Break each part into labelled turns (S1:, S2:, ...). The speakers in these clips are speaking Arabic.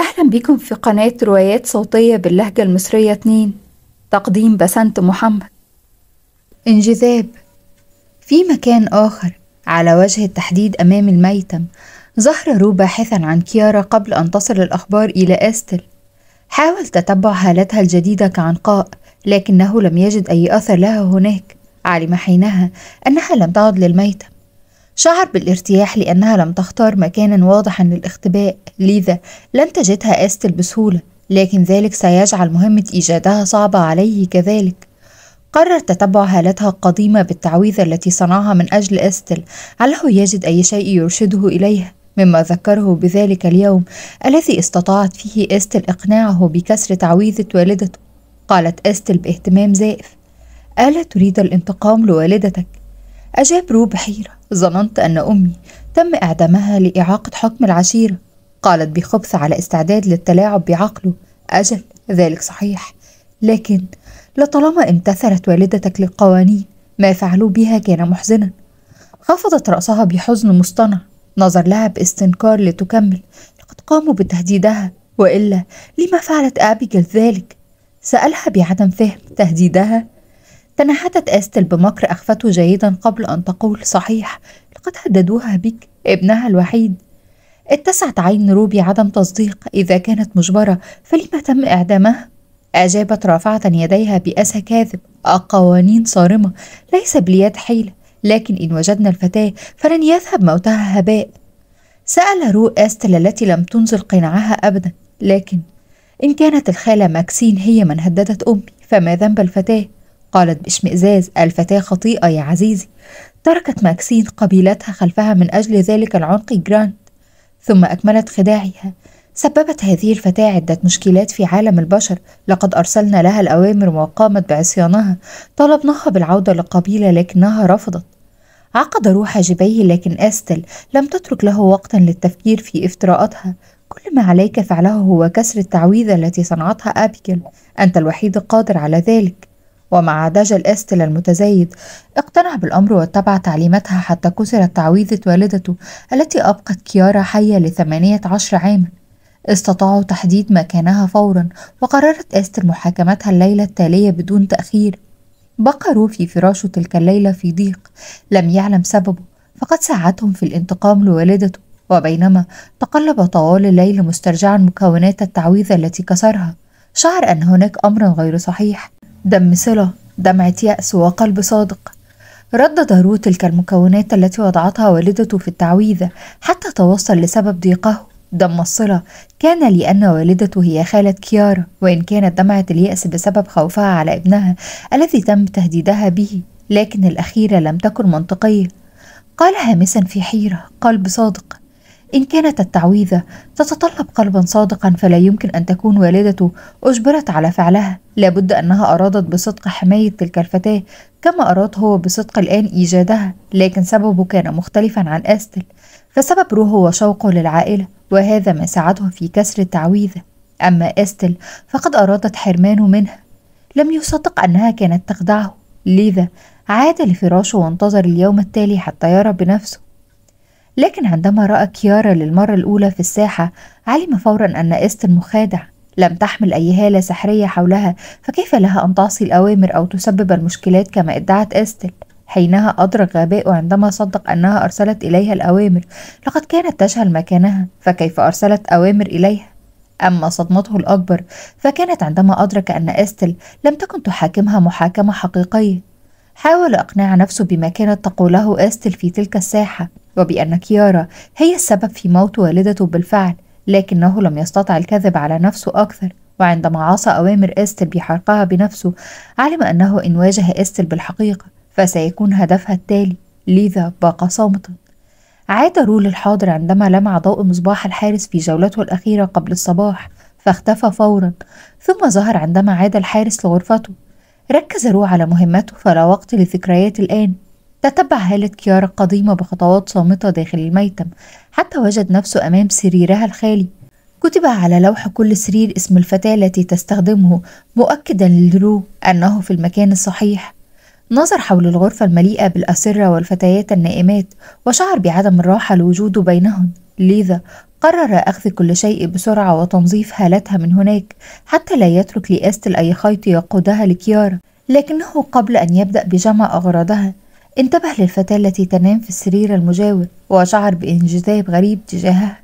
S1: أهلا بكم في قناة روايات صوتية باللهجة المصرية 2 تقديم بسنت محمد انجذاب في مكان آخر على وجه التحديد أمام الميتم ظهر رو باحثا عن كيارا قبل أن تصل الأخبار إلى أستل حاول تتبع حالتها الجديدة كعنقاء لكنه لم يجد أي أثر لها هناك علم حينها أنها لم تعد للميتم شعر بالارتياح لأنها لم تختار مكانا واضحا للاختباء لذا لن تجدها أستل بسهولة لكن ذلك سيجعل مهمة إيجادها صعبة عليه كذلك قرر تتبع هالتها القديمة بالتعويذة التي صنعها من أجل أستل علّه يجد أي شيء يرشده إليها مما ذكره بذلك اليوم الذي استطاعت فيه أستل إقناعه بكسر تعويذة والدته قالت أستل باهتمام زائف ألا تريد الانتقام لوالدتك أجاب رو بحيرة ظننت أن أمي تم إعدامها لإعاقة حكم العشيرة قالت بخبث على استعداد للتلاعب بعقله أجل ذلك صحيح لكن لطالما امتثلت والدتك للقوانين ما فعلوا بها كان محزنا خفضت رأسها بحزن مصطنع نظر لها باستنكار لتكمل لقد قاموا بتهديدها وإلا لما فعلت أبيجل ذلك سألها بعدم فهم تهديدها تنحتت استل بمكر أخفته جيدا قبل أن تقول صحيح لقد هددوها بك ابنها الوحيد اتسعت عين روبي عدم تصديق إذا كانت مجبرة فلما تم إعدامها؟ أجابت رافعة يديها بأسى كاذب قوانين صارمة ليس باليد حيلة لكن إن وجدنا الفتاة فلن يذهب موتها هباء سأل رو أستل التي لم تنزل قناعها أبدا لكن إن كانت الخالة ماكسين هي من هددت أمي فما ذنب الفتاة قالت باشمئزاز الفتاة خطيئة يا عزيزي تركت ماكسين قبيلتها خلفها من أجل ذلك العنق جراند ثم أكملت خداعها سببت هذه الفتاة عدة مشكلات في عالم البشر لقد أرسلنا لها الأوامر وقامت بعصيانها طلبناها بالعودة للقبيلة لكنها رفضت عقد روح جبيه لكن أستل لم تترك له وقتا للتفكير في افتراءاتها كل ما عليك فعله هو كسر التعويذة التي صنعتها أبيجل أنت الوحيد القادر على ذلك ومع دجل استل المتزايد اقتنع بالأمر واتبع تعليماتها حتى كسرت تعويذة والدته التي أبقت كيارا حية لثمانية عشر عاما استطاعوا تحديد مكانها فورا وقررت استل محاكمتها الليلة التالية بدون تأخير بقى روفي فراشه تلك الليلة في ضيق لم يعلم سببه فقد ساعدهم في الانتقام لوالدته وبينما تقلب طوال الليل مسترجعا مكونات التعويذة التي كسرها شعر أن هناك أمرا غير صحيح دم صلة دمعة يأس وقلب صادق رد داروت تلك المكونات التي وضعتها والدته في التعويذة حتى توصل لسبب ضيقه دم الصلة كان لأن والدته هي خالة كيارا وإن كانت دمعة اليأس بسبب خوفها على ابنها الذي تم تهديدها به لكن الأخيرة لم تكن منطقية قال هامسا في حيرة قلب صادق إن كانت التعويذة تتطلب قلبا صادقا فلا يمكن أن تكون والدته أجبرت على فعلها لابد أنها أرادت بصدق حماية تلك الفتاة كما أراد هو بصدق الآن إيجادها لكن سببه كان مختلفا عن أستل فسبب روحه وشوقه للعائلة وهذا ما ساعده في كسر التعويذة أما أستل فقد أرادت حرمانه منها لم يصدق أنها كانت تخدعه لذا عاد لفراشه وانتظر اليوم التالي حتى يرى بنفسه لكن عندما رأى كيارا للمرة الأولى في الساحة علم فورا أن إستن مخادع لم تحمل أي هالة سحرية حولها فكيف لها أن تعصي الأوامر أو تسبب المشكلات كما ادعت إستل حينها أدرك غباؤه عندما صدق أنها أرسلت إليها الأوامر لقد كانت تجهل مكانها فكيف أرسلت أوامر إليها أما صدمته الأكبر فكانت عندما أدرك أن إستل لم تكن تحاكمها محاكمة حقيقية حاول إقناع نفسه بما كانت تقوله إستل في تلك الساحة وبأن كيارا هي السبب في موت والدته بالفعل لكنه لم يستطع الكذب على نفسه أكثر وعندما عصى أوامر إستل بحرقها بنفسه علم أنه إن واجه إستل بالحقيقة فسيكون هدفها التالي لذا باقى صامتا عاد رول الحاضر عندما لمع ضوء مصباح الحارس في جولته الأخيرة قبل الصباح فاختفى فورا ثم ظهر عندما عاد الحارس لغرفته ركز رو على مهمته فلا وقت للذكريات الآن تتبع هالة كيارا القديمة بخطوات صامتة داخل الميتم حتى وجد نفسه أمام سريرها الخالي كتب على لوح كل سرير اسم الفتاة التي تستخدمه مؤكدا لدرو أنه في المكان الصحيح نظر حول الغرفة المليئة بالأسرة والفتيات النائمات وشعر بعدم الراحة لوجوده بينهن لذا قرر أخذ كل شيء بسرعة وتنظيف هالتها من هناك حتى لا يترك لآستل أي خيط يقودها لكيارا لكنه قبل أن يبدأ بجمع أغراضها انتبه للفتاة التي تنام في السرير المجاور وشعر بانجذاب غريب تجاهها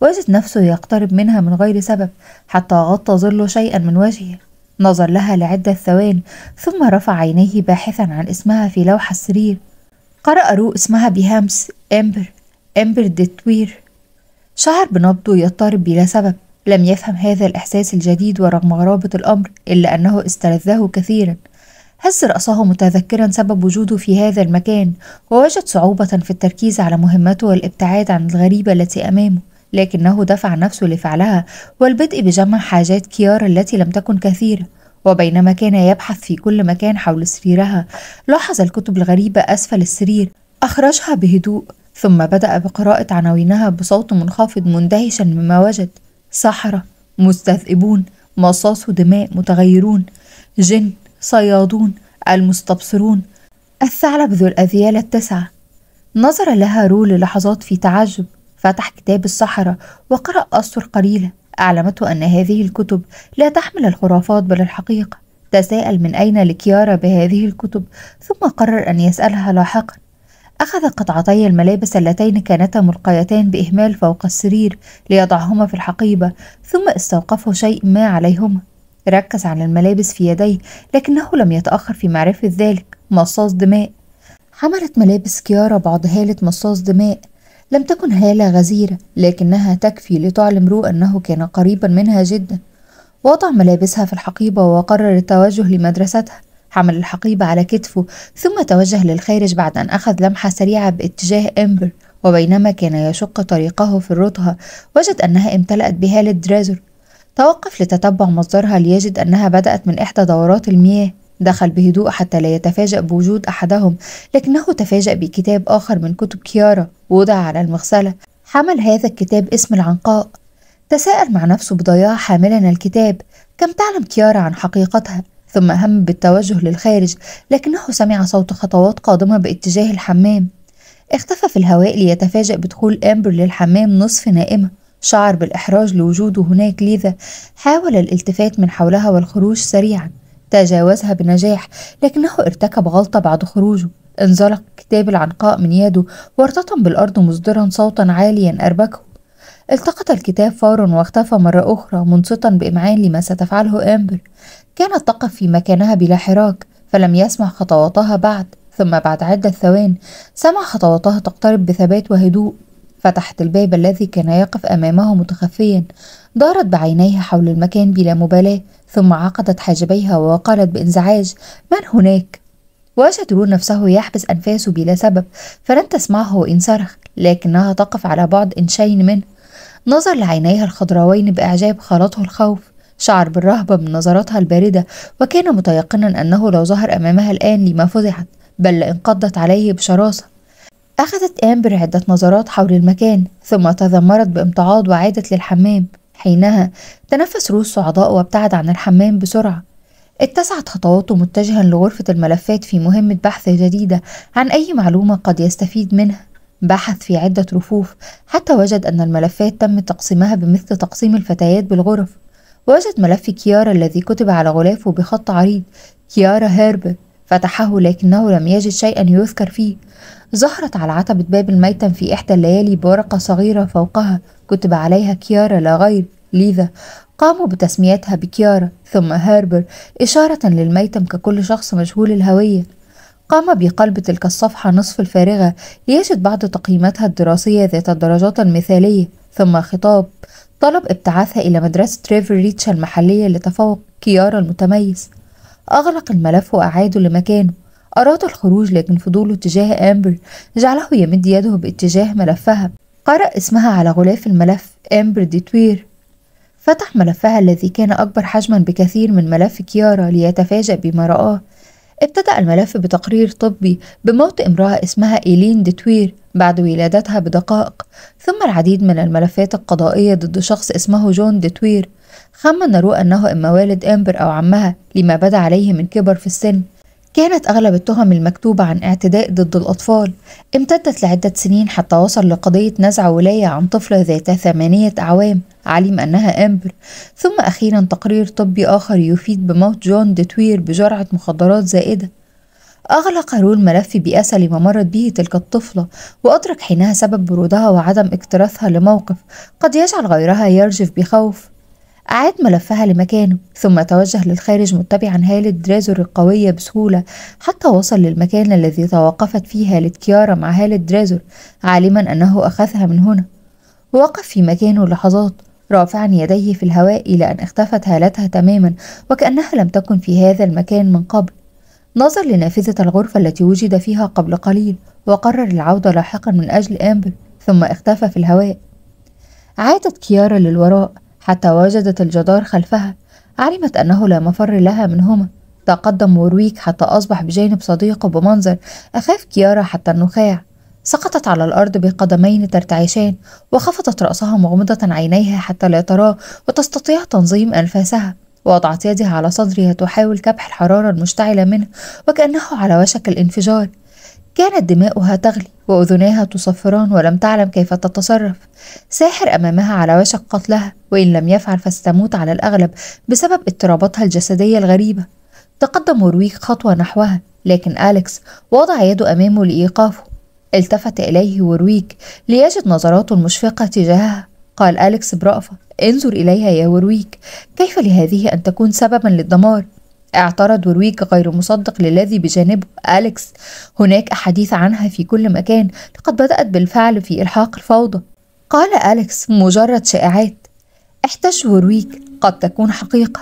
S1: وجد نفسه يقترب منها من غير سبب حتى غطى ظله شيئا من وجهه نظر لها لعدة ثوان ثم رفع عينيه باحثا عن اسمها في لوح السرير قرأ رو اسمها بهامس إمبر إمبر دتوير شعر بنبضه يضطرب بلا سبب لم يفهم هذا الإحساس الجديد ورغم غرابة الأمر إلا أنه استلذه كثيرا هز رأسه متذكرا سبب وجوده في هذا المكان ووجد صعوبة في التركيز على مهمته والابتعاد عن الغريبة التي أمامه لكنه دفع نفسه لفعلها والبدء بجمع حاجات كيارا التي لم تكن كثيرة وبينما كان يبحث في كل مكان حول سريرها لاحظ الكتب الغريبة أسفل السرير أخرجها بهدوء ثم بدأ بقراءة عناوينها بصوت منخفض مندهشا مما وجد سحرة مستذئبون مصاص دماء متغيرون جن صيادون المستبصرون الثعلب ذو الأذيال التسعة نظر لها رو للحظات في تعجب فتح كتاب الصحراء وقرأ أسطر قليلة أعلمته أن هذه الكتب لا تحمل الخرافات بل الحقيقة تساءل من أين لكيارا بهذه الكتب ثم قرر أن يسألها لاحقا أخذ قطعتي الملابس اللتين كانتا ملقيتان بإهمال فوق السرير ليضعهما في الحقيبة ثم استوقفه شيء ما عليهما ركز على الملابس في يديه لكنه لم يتأخر في معرفة ذلك مصاص دماء حملت ملابس كيارا بعض هالة مصاص دماء لم تكن هالة غزيرة لكنها تكفي لتعلم رو أنه كان قريبا منها جدا وضع ملابسها في الحقيبة وقرر التوجه لمدرستها حمل الحقيبة على كتفه ثم توجه للخارج بعد أن أخذ لمحة سريعة باتجاه إمبر وبينما كان يشق طريقه في الرطها وجد أنها امتلأت بهالة درازر توقف لتتبع مصدرها ليجد أنها بدأت من إحدى دورات المياه دخل بهدوء حتى لا يتفاجأ بوجود أحدهم لكنه تفاجأ بكتاب آخر من كتب كيارا وضع على المغسلة حمل هذا الكتاب اسم العنقاء تساءل مع نفسه بضياع حاملا الكتاب كم تعلم كيارا عن حقيقتها ثم هم بالتوجه للخارج لكنه سمع صوت خطوات قادمة باتجاه الحمام اختفى في الهواء ليتفاجأ بدخول أمبر للحمام نصف نائمة شعر بالإحراج لوجوده هناك لذا حاول الالتفات من حولها والخروج سريعا تجاوزها بنجاح لكنه ارتكب غلطة بعد خروجه انزلق كتاب العنقاء من يده وارتطم بالأرض مصدرا صوتا عاليا أربكه التقط الكتاب فورا واختفى مرة أخرى منصتا بإمعان لما ستفعله أمبر كانت تقف في مكانها بلا حراك فلم يسمع خطواتها بعد ثم بعد عدة ثوان سمع خطواتها تقترب بثبات وهدوء فتحت الباب الذي كان يقف امامه متخفيا دارت بعينيها حول المكان بلا مبالاة ثم عقدت حاجبيها وقالت بانزعاج من هناك؟ رون نفسه يحبس أنفاسه بلا سبب فلن تسمعه إن صرخ لكنها تقف على بعد إنشين منه نظر لعينيها الخضراوين بإعجاب خالطه الخوف شعر بالرهبة من نظراتها الباردة وكان متيقنا أنه لو ظهر أمامها الآن لما فضحت بل لانقضت عليه بشراسة أخذت أمبر عدة نظرات حول المكان ثم تذمرت بامتعاض وعادت للحمام حينها تنفس روس صعداء وابتعد عن الحمام بسرعة اتسعت خطواته متجها لغرفة الملفات في مهمة بحث جديدة عن أي معلومة قد يستفيد منها بحث في عدة رفوف حتى وجد أن الملفات تم تقسيمها بمثل تقسيم الفتيات بالغرف وجد ملف كيارا الذي كتب على غلافه بخط عريض كيارا هاربر فتحه لكنه لم يجد شيئا يذكر فيه ظهرت على عتبة باب الميتم في إحدى الليالي بورقة صغيرة فوقها كتب عليها كيارا لا غير لذا قاموا بتسميتها بكيارا ثم هاربر إشارة للميتم ككل شخص مجهول الهوية قام بقلب تلك الصفحة نصف الفارغة ليجد بعض تقييماتها الدراسية ذات الدرجات المثالية ثم خطاب طلب ابتعاثها إلى مدرسة تريفر ريتش المحلية لتفوق كيارا المتميز أغلق الملف وأعاده لمكانه أراد الخروج لكن فضوله تجاه أمبر جعله يمد يده باتجاه ملفها قرأ اسمها على غلاف الملف أمبر ديتوير فتح ملفها الذي كان أكبر حجما بكثير من ملف كيارا ليتفاجأ بما رآه ابتدأ الملف بتقرير طبي بموت امرأة اسمها إيلين ديتوير بعد ولادتها بدقائق ثم العديد من الملفات القضائية ضد شخص اسمه جون ديتوير خمن رو أنه إما والد أمبر أو عمها لما بدا عليه من كبر في السن كانت أغلب التهم المكتوبة عن اعتداء ضد الأطفال امتدت لعدة سنين حتى وصل لقضية نزع ولاية عن طفلة ذات ثمانية أعوام علم أنها أمبر ثم أخيرا تقرير طبي آخر يفيد بموت جون ديتوير بجرعة مخدرات زائدة أغلق رول ملف بأسى لما مرت به تلك الطفلة وأدرك حينها سبب برودها وعدم اكتراثها لموقف قد يجعل غيرها يرجف بخوف أعاد ملفها لمكانه ثم توجه للخارج متبعا هالة درازور القوية بسهولة حتى وصل للمكان الذي توقفت فيه هالة كيارا مع هالة درازور عالما أنه أخذها من هنا وقف في مكانه لحظات رافعا يديه في الهواء إلى أن اختفت هالتها تماما وكأنها لم تكن في هذا المكان من قبل نظر لنافذة الغرفة التي وجد فيها قبل قليل وقرر العودة لاحقا من أجل أمبر ثم اختفى في الهواء عادت كيارا للوراء حتى وجدت الجدار خلفها علمت أنه لا مفر لها منهما تقدم ورويك حتى أصبح بجانب صديقه بمنظر أخاف كيارا حتى النخاع سقطت على الأرض بقدمين ترتعشان وخفضت رأسها مغمضة عينيها حتى لا تراه وتستطيع تنظيم أنفاسها وضعت يدها على صدرها تحاول كبح الحرارة المشتعلة منه وكأنه على وشك الانفجار كانت دماؤها تغلي وأذناها تصفران ولم تعلم كيف تتصرف ساحر أمامها على وشك قتلها وإن لم يفعل فستموت على الأغلب بسبب اضطراباتها الجسدية الغريبة تقدم ورويك خطوة نحوها لكن أليكس وضع يده أمامه لإيقافه التفت إليه ورويك ليجد نظراته المشفقة تجاهها قال أليكس برأفة انظر إليها يا ورويك كيف لهذه أن تكون سببا للدمار اعترض ورويج غير مصدق للذي بجانبه أليكس هناك أحاديث عنها في كل مكان لقد بدأت بالفعل في إلحاق الفوضى قال أليكس مجرد شائعات احتج ورويج قد تكون حقيقة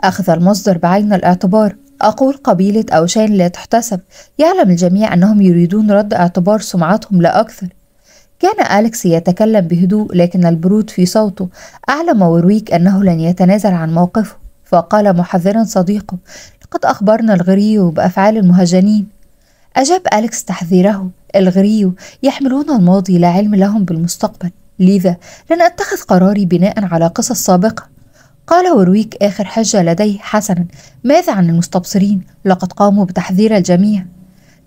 S1: أخذ المصدر بعين الاعتبار أقول قبيلة أوشان لا تحتسب يعلم الجميع أنهم يريدون رد اعتبار سمعتهم لا أكثر كان أليكس يتكلم بهدوء لكن البرود في صوته أعلم ورويك أنه لن يتنازل عن موقفه فقال محذرا صديقه لقد أخبرنا الغريو بأفعال المهجنين أجاب أليكس تحذيره الغريو يحملون الماضي لا علم لهم بالمستقبل لذا لن أتخذ قراري بناء على قصص سابقة قال ورويك آخر حجة لديه حسنا ماذا عن المستبصرين لقد قاموا بتحذير الجميع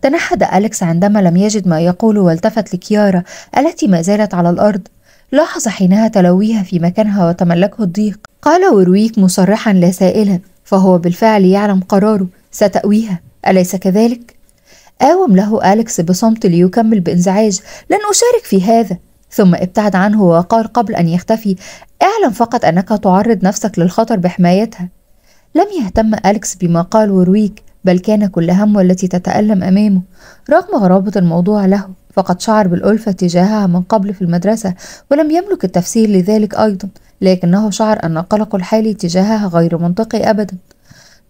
S1: تنحد أليكس عندما لم يجد ما يقول والتفت لكيارا التي ما زالت على الأرض لاحظ حينها تلويها في مكانها وتملكه الضيق قال ورويك مصرحا لا سائلا فهو بالفعل يعلم قراره ستأويها أليس كذلك؟ آوم له أليكس بصمت ليكمل بانزعاج لن أشارك في هذا ثم ابتعد عنه وقال قبل أن يختفي اعلم فقط أنك تعرض نفسك للخطر بحمايتها لم يهتم أليكس بما قال ورويك بل كان كل همه التي تتألم أمامه رغم غرابة الموضوع له فقد شعر بالألفة تجاهها من قبل في المدرسة ولم يملك التفسير لذلك أيضا لكنه شعر أن قلقه الحالي تجاهها غير منطقي أبدا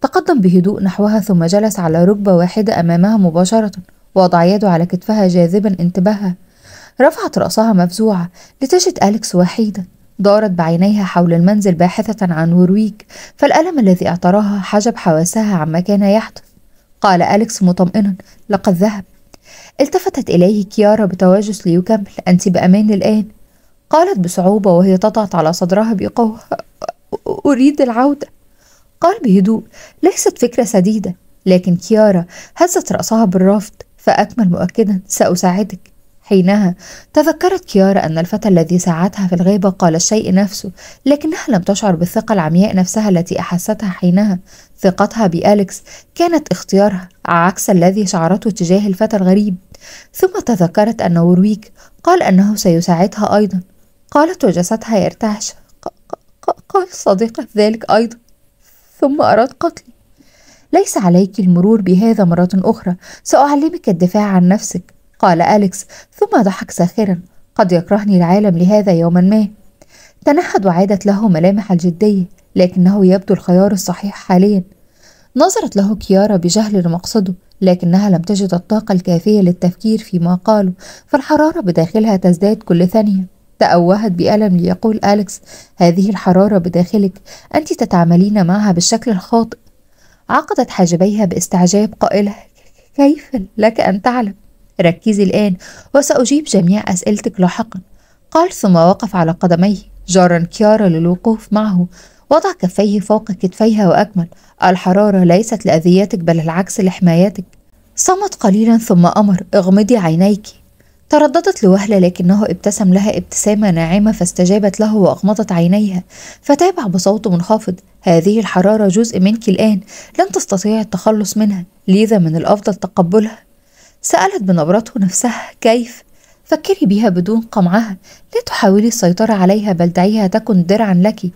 S1: تقدم بهدوء نحوها ثم جلس على ركبة واحدة أمامها مباشرة وضع يده على كتفها جاذبا انتباهها رفعت رأسها مفزوعة لتجد أليكس وحيدا دارت بعينيها حول المنزل باحثة عن ورويك فالألم الذي اعتراها حجب حواسها عما كان يحدث قال أليكس مطمئنا لقد ذهب التفتت إليه كيارا بتوجس ليكمل أنت بأمان الآن قالت بصعوبة وهي تضغط على صدرها بقوة أريد العودة قال بهدوء ليست فكرة سديدة لكن كيارا هزت رأسها بالرفض فأكمل مؤكدا سأساعدك حينها تذكرت كيارا أن الفتى الذي ساعدها في الغيبة قال الشيء نفسه لكنها لم تشعر بالثقة العمياء نفسها التي أحستها حينها ثقتها بأليكس كانت اختيارها عكس الذي شعرته تجاه الفتى الغريب ثم تذكرت أن ورويك قال أنه سيساعدها أيضا قالت وجسدها يرتعش قال صديقة ذلك أيضا ثم أراد قتلي ليس عليك المرور بهذا مرة أخرى سأعلمك الدفاع عن نفسك قال أليكس ثم ضحك ساخرا قد يكرهني العالم لهذا يوما ما تنحد وعادت له ملامح الجدية لكنه يبدو الخيار الصحيح حاليا نظرت له كيارا بجهل لمقصده لكنها لم تجد الطاقة الكافية للتفكير فيما قاله فالحرارة بداخلها تزداد كل ثانية تأوهت بألم ليقول أليكس هذه الحرارة بداخلك أنت تتعاملين معها بالشكل الخاطئ عقدت حاجبيها باستعجاب قائلة كيف لك أن تعلم ركزي الآن وسأجيب جميع أسئلتك لاحقا قال ثم وقف على قدميه جارا كيارا للوقوف معه وضع كفيه فوق كتفيها وأكمل الحرارة ليست لأذيتك بل العكس لحمايتك صمت قليلا ثم أمر اغمضي عينيك ترددت لوهلة لكنه ابتسم لها ابتسامة ناعمة فاستجابت له وأغمضت عينيها فتابع بصوت منخفض هذه الحرارة جزء منك الآن لن تستطيع التخلص منها لذا من الأفضل تقبلها سألت بنبرته نفسها كيف فكري بها بدون قمعها لا تحاولي السيطرة عليها بل دعيها تكن درعا لك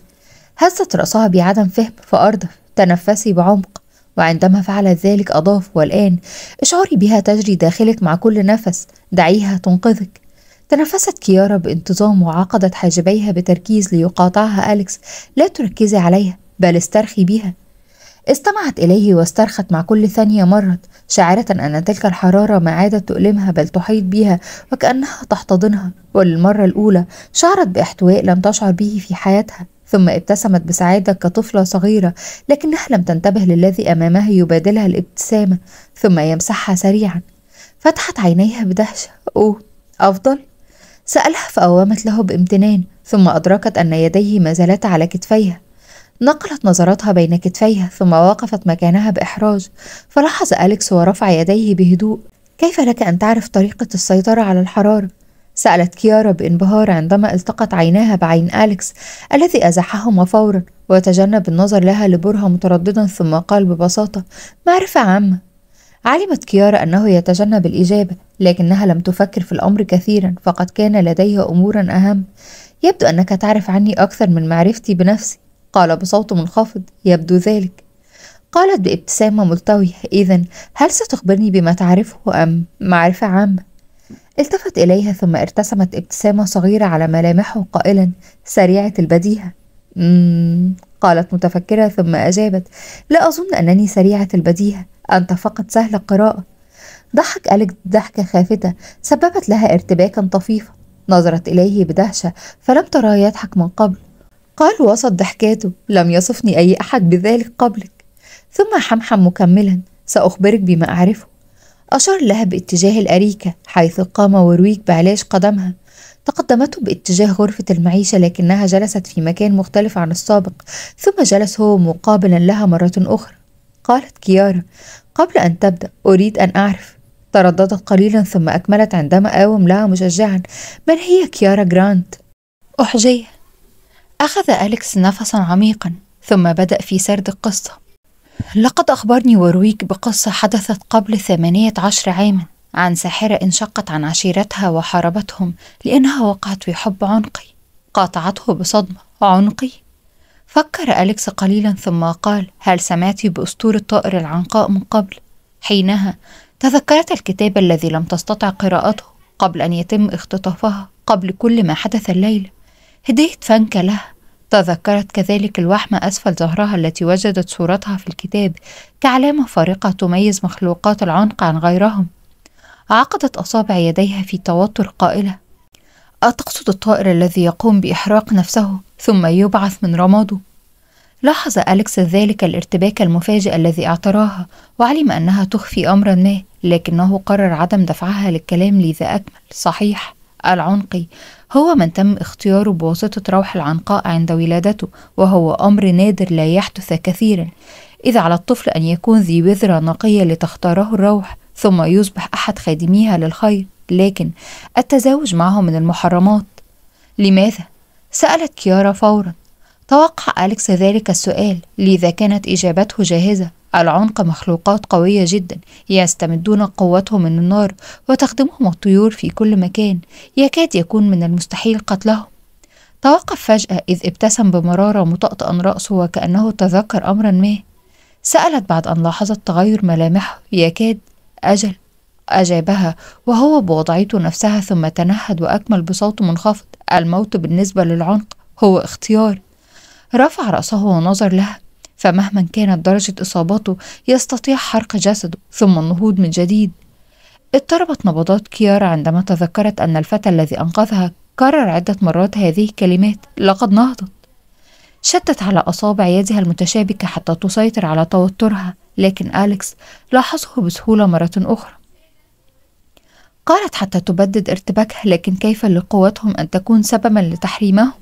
S1: هزت رأسها بعدم فهم فأردف تنفسي بعمق وعندما فعلت ذلك أضاف والآن اشعري بها تجري داخلك مع كل نفس دعيها تنقذك تنفست كيارا بانتظام وعقدت حاجبيها بتركيز ليقاطعها أليكس لا تركزي عليها بل استرخي بها استمعت إليه واسترخت مع كل ثانية مرت شاعرة أن تلك الحرارة ما عادت تؤلمها بل تحيط بها وكأنها تحتضنها وللمرة الأولى شعرت باحتواء لم تشعر به في حياتها ثم ابتسمت بسعادة كطفلة صغيرة لكنها لم تنتبه للذي أمامها يبادلها الابتسامة ثم يمسحها سريعا فتحت عينيها بدهشة أوه أفضل؟ سألها فأوامت له بامتنان ثم أدركت أن يديه ما زالتا على كتفيها نقلت نظراتها بين كتفيها ثم وقفت مكانها بإحراج فلاحظ أليكس ورفع يديه بهدوء كيف لك أن تعرف طريقة السيطرة على الحرارة؟ سألت كيارا بانبهار عندما التقت عيناها بعين أليكس الذي أزاحهما فورا وتجنب النظر لها لبرهة مترددا ثم قال ببساطة معرفة عامة علمت كيارا أنه يتجنب الإجابة لكنها لم تفكر في الأمر كثيرا فقد كان لديها أمورا أهم يبدو أنك تعرف عني أكثر من معرفتي بنفسي قال بصوت منخفض يبدو ذلك قالت بابتسامة ملتوية إذا هل ستخبرني بما تعرفه أم معرفة عامة؟ التفت إليها ثم ارتسمت ابتسامة صغيرة على ملامحه قائلا سريعة البديهة قالت متفكرة ثم أجابت لا أظن أنني سريعة البديهة أنت فقط سهل القراءة ضحك أليك ضحكة خافتة سببت لها ارتباكا طفيفا نظرت إليه بدهشة فلم تراه يضحك من قبل قال وسط ضحكاته لم يصفني أي أحد بذلك قبلك ثم حمحم مكملا سأخبرك بما أعرفه أشار لها باتجاه الأريكة حيث قام ورويك بعلاج قدمها تقدمته باتجاه غرفة المعيشة لكنها جلست في مكان مختلف عن السابق ثم جلس هو مقابلا لها مرة أخرى قالت كيارا قبل أن تبدأ أريد أن أعرف ترددت قليلا ثم أكملت عندما قاوم لها مشجعا من هي كيارا جرانت أحجية أخذ أليكس نفسا عميقا ثم بدأ في سرد القصة لقد أخبرني ورويك بقصة حدثت قبل ثمانية عشر عاما عن ساحرة انشقت عن عشيرتها وحاربتهم لأنها وقعت في حب عنقي قاطعته بصدمة عنقي فكر أليكس قليلا ثم قال هل سمعت بأسطورة طائر العنقاء من قبل؟ حينها تذكرت الكتاب الذي لم تستطع قراءته قبل أن يتم اختطافها قبل كل ما حدث الليلة هديت فانكة لها تذكرت كذلك الوحمة أسفل ظهرها التي وجدت صورتها في الكتاب كعلامة فارقة تميز مخلوقات العنق عن غيرهم عقدت أصابع يديها في توتر قائلة أتقصد الطائر الذي يقوم بإحراق نفسه ثم يبعث من رماده؟ لاحظ أليكس ذلك الارتباك المفاجئ الذي اعتراها وعلم أنها تخفي أمرا ما لكنه قرر عدم دفعها للكلام لذا أكمل صحيح العنقي هو من تم اختياره بواسطة روح العنقاء عند ولادته وهو أمر نادر لا يحدث كثيرا إذ على الطفل أن يكون ذي بذرة نقية لتختاره الروح ثم يصبح أحد خادميها للخير لكن التزاوج معه من المحرمات لماذا؟ سألت كيارا فورا توقع أليكس ذلك السؤال لذا كانت إجابته جاهزة العنق مخلوقات قوية جدا يستمدون قوتهم من النار وتخدمهم الطيور في كل مكان يكاد يكون من المستحيل قتلهم توقف فجأة إذ ابتسم بمرارة مطأطئا رأسه وكأنه تذكر أمرا ما سألت بعد أن لاحظت تغير ملامحه يكاد أجل أجابها وهو بوضعيته نفسها ثم تنهد وأكمل بصوت منخفض الموت بالنسبة للعنق هو اختيار رفع رأسه ونظر لها فمهما كانت درجة إصابته يستطيع حرق جسده ثم النهوض من جديد اضطربت نبضات كيارا عندما تذكرت أن الفتى الذي أنقذها كرر عدة مرات هذه الكلمات لقد نهضت شدت على أصابع يدها المتشابكة حتى تسيطر على توترها لكن أليكس لاحظه بسهولة مرة أخرى قالت حتى تبدد ارتباكها لكن كيف لقوتهم أن تكون سببا لتحريمهم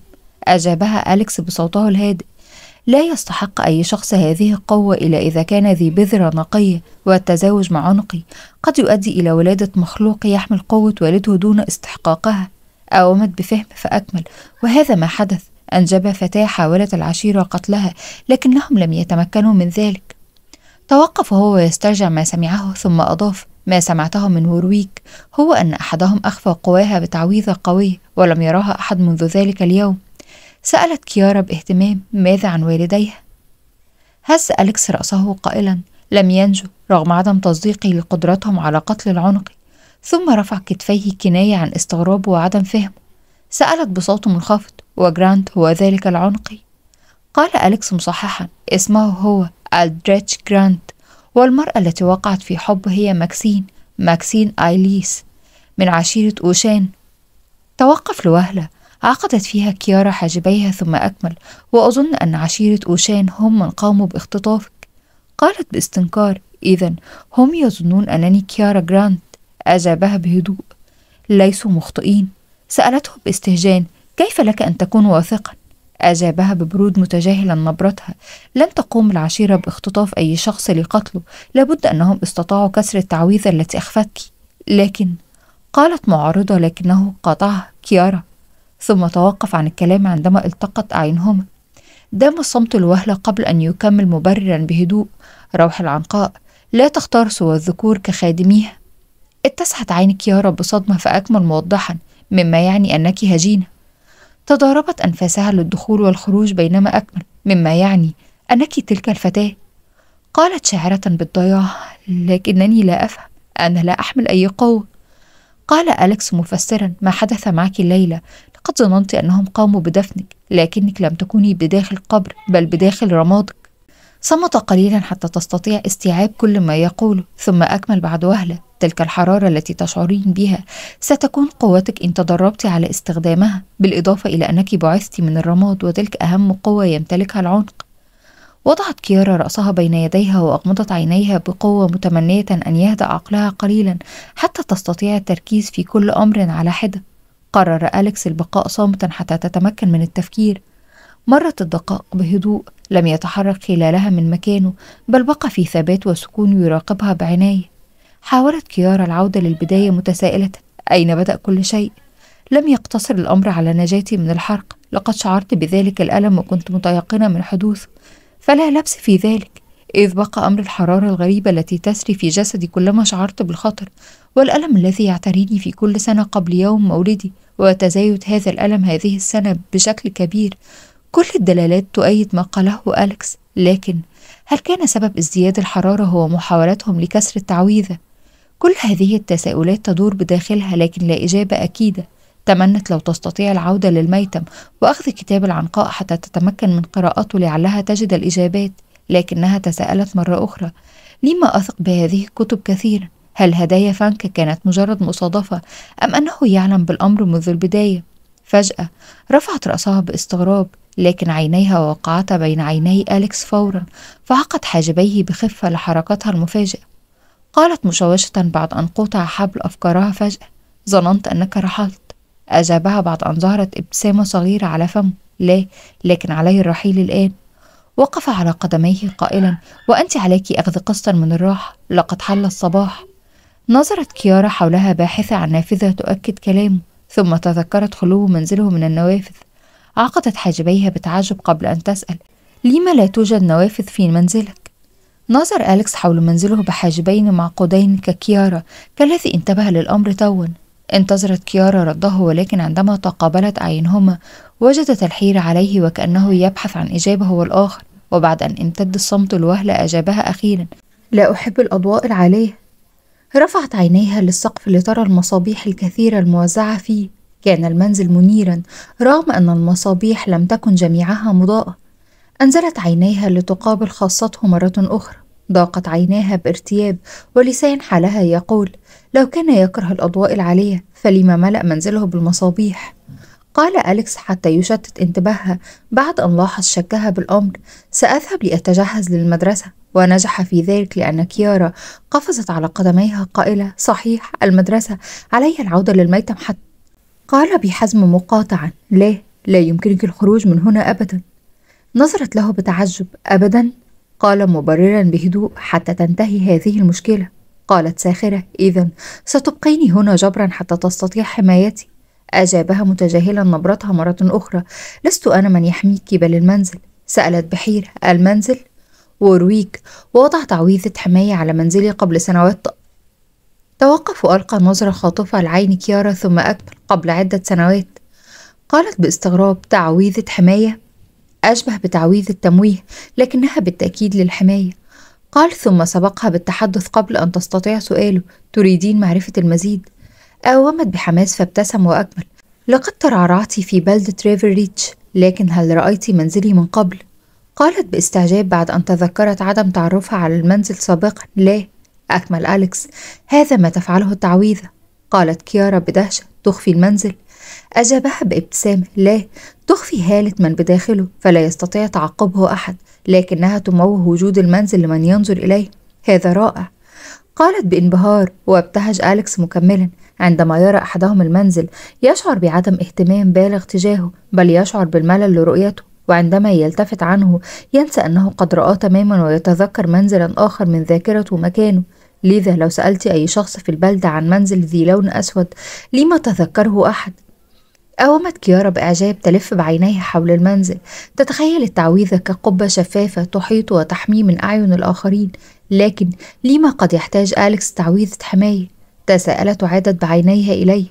S1: أجابها أليكس بصوته الهادئ لا يستحق أي شخص هذه القوة إلا إذا كان ذي بذرة نقية والتزاوج مع عنقي قد يؤدي إلى ولادة مخلوق يحمل قوة والده دون استحقاقها أومت بفهم فأكمل وهذا ما حدث أنجب فتاة حاولت العشيرة قتلها لكنهم لم يتمكنوا من ذلك توقف هو ويسترجع ما سمعه ثم أضاف ما سمعته من ورويك هو أن أحدهم أخفى قواها بتعويذة قوية ولم يراها أحد منذ ذلك اليوم سألت كيارا باهتمام ماذا عن والديها هز أليكس رأسه قائلا لم ينجو رغم عدم تصديقي لقدرتهم على قتل العنق ثم رفع كتفيه كناية عن استغرابه وعدم فهمه سألت بصوت منخفض وجرانت هو ذلك العنقي قال أليكس مصححا اسمه هو ألدريتش جرانت والمرأة التي وقعت في حب هي ماكسين ماكسين آيليس من عشيرة أوشان توقف لوهلة عقدت فيها كيارا حاجبيها ثم أكمل وأظن أن عشيرة أوشان هم من قاموا باختطافك قالت باستنكار إذا هم يظنون أنني كيارا جرانت أجابها بهدوء ليسوا مخطئين سألته باستهجان كيف لك أن تكون واثقا أجابها ببرود متجاهلا نبرتها لن تقوم العشيرة باختطاف أي شخص لقتله لابد أنهم استطاعوا كسر التعويذة التي أخفتك لكن قالت معارضة لكنه قاطعها كيارا ثم توقف عن الكلام عندما التقت أعينهما دام الصمت الوهلة قبل أن يكمل مبررا بهدوء روح العنقاء لا تختار سوى الذكور كخادميها اتسحت عين كيارا بصدمة فأكمل موضحا مما يعني أنك هجينة تضاربت أنفاسها للدخول والخروج بينما أكمل مما يعني أنك تلك الفتاة قالت شاعرة بالضياع لكنني لا أفهم أنا لا أحمل أي قوة قال أليكس مفسرا ما حدث معك الليلة قد ظننت أنهم قاموا بدفنك لكنك لم تكوني بداخل القبر بل بداخل رمادك صمت قليلا حتى تستطيع استيعاب كل ما يقوله ثم أكمل بعد وهلة تلك الحرارة التي تشعرين بها ستكون قوتك إن تدربت على استخدامها بالإضافة إلى أنك بعثت من الرماد وتلك أهم قوة يمتلكها العنق وضعت كيارا رأسها بين يديها وأغمضت عينيها بقوة متمنية أن يهدأ عقلها قليلا حتى تستطيع التركيز في كل أمر على حدة قرر أليكس البقاء صامتا حتى تتمكن من التفكير مرت الدقائق بهدوء لم يتحرك خلالها من مكانه بل بقى في ثبات وسكون يراقبها بعناية حاولت كيارا العودة للبداية متسائلة أين بدأ كل شيء؟ لم يقتصر الأمر على نجاتي من الحرق لقد شعرت بذلك الألم وكنت متيقنة من حدوثه فلا لبس في ذلك إذ بقى أمر الحرارة الغريبة التي تسري في جسدي كلما شعرت بالخطر والألم الذي يعتريني في كل سنة قبل يوم مولدي وتزايد هذا الألم هذه السنة بشكل كبير كل الدلالات تؤيد ما قاله أليكس لكن هل كان سبب ازدياد الحرارة هو محاولتهم لكسر التعويذة؟ كل هذه التساؤلات تدور بداخلها لكن لا إجابة أكيدة تمنت لو تستطيع العودة للميتم وأخذ كتاب العنقاء حتى تتمكن من قراءته لعلها تجد الإجابات لكنها تساءلت مرة أخرى لما أثق بهذه الكتب كثيرا هل هدايا فانك كانت مجرد مصادفة أم أنه يعلم بالأمر منذ البداية؟ فجأة رفعت رأسها باستغراب لكن عينيها وقعتا بين عيني أليكس فورا فعقد حاجبيه بخفة لحركتها المفاجئة قالت مشوشة بعد أن قطع حبل أفكارها فجأة ظننت أنك رحلت أجابها بعد أن ظهرت ابتسامة صغيرة على فمه لا لكن علي الرحيل الآن وقف على قدميه قائلا وأنت عليك أخذ قسطا من الراحة لقد حل الصباح نظرت كيارا حولها باحثة عن نافذة تؤكد كلامه ثم تذكرت خلو منزله من النوافذ عقدت حاجبيها بتعجب قبل أن تسأل لما لا توجد نوافذ في منزلك؟ نظر أليكس حول منزله بحاجبين معقودين ككيارا كالذي انتبه للأمر توا انتظرت كيارا رده ولكن عندما تقابلت أعينهما وجدت الحير عليه وكأنه يبحث عن إجابة هو الآخر وبعد أن امتد الصمت الوهلة أجابها أخيرا لا أحب الأضواء العالية رفعت عينيها للسقف لترى المصابيح الكثيرة الموزعة فيه كان المنزل منيرا رغم أن المصابيح لم تكن جميعها مضاءة أنزلت عينيها لتقابل خاصته مرة أخرى ضاقت عيناها بارتياب ولسان حالها يقول لو كان يكره الأضواء العالية فلما ملأ منزله بالمصابيح قال أليكس حتى يشتت انتباهها بعد أن لاحظ شكها بالأمر سأذهب لأتجهز للمدرسة ونجح في ذلك لأن كيارا قفزت على قدميها قائلة صحيح المدرسة علي العودة للميتم حتى قال بحزم مقاطعا لا لا يمكنك الخروج من هنا أبدا نظرت له بتعجب أبدا قال مبررا بهدوء حتى تنتهي هذه المشكلة قالت ساخرة إذا ستبقيني هنا جبرا حتى تستطيع حمايتي أجابها متجاهلا نبرتها مرة أخرى لست أنا من يحميك بل المنزل سألت بحيرة المنزل ورويك ووضع تعويذة حماية على منزلي قبل سنوات توقف وألقى نظرة خاطفة لعين كيارا ثم أكمل قبل عدة سنوات قالت باستغراب تعويذة حماية أشبه بتعويذة تمويه لكنها بالتأكيد للحماية قال ثم سبقها بالتحدث قبل أن تستطيع سؤاله تريدين معرفة المزيد قاومت بحماس فابتسم وأكمل لقد ترعرعتِ في بلدة ريفر ريتش لكن هل رأيتِ منزلي من قبل؟ قالت باستعجاب بعد أن تذكرت عدم تعرفها على المنزل سابقا لا أكمل أليكس هذا ما تفعله التعويذة قالت كيارا بدهشة تخفي المنزل أجابها بابتسامة لا تخفي هالة من بداخله فلا يستطيع تعقبه أحد لكنها تموه وجود المنزل لمن ينظر إليه هذا رائع قالت بانبهار وابتهج أليكس مكملا عندما يرى أحدهم المنزل يشعر بعدم اهتمام بالغ تجاهه بل يشعر بالملل لرؤيته وعندما يلتفت عنه ينسى أنه قد رآه تماما ويتذكر منزلا آخر من ذاكرته ومكانه لذا لو سألت أي شخص في البلدة عن منزل ذي لون أسود لما تذكره أحد قومت كيارا بإعجاب تلف بعينيها حول المنزل تتخيل التعويذة كقبة شفافة تحيط وتحميه من أعين الآخرين لكن لما قد يحتاج أليكس تعويذة حماية تساءلت وعادت بعينيها إليه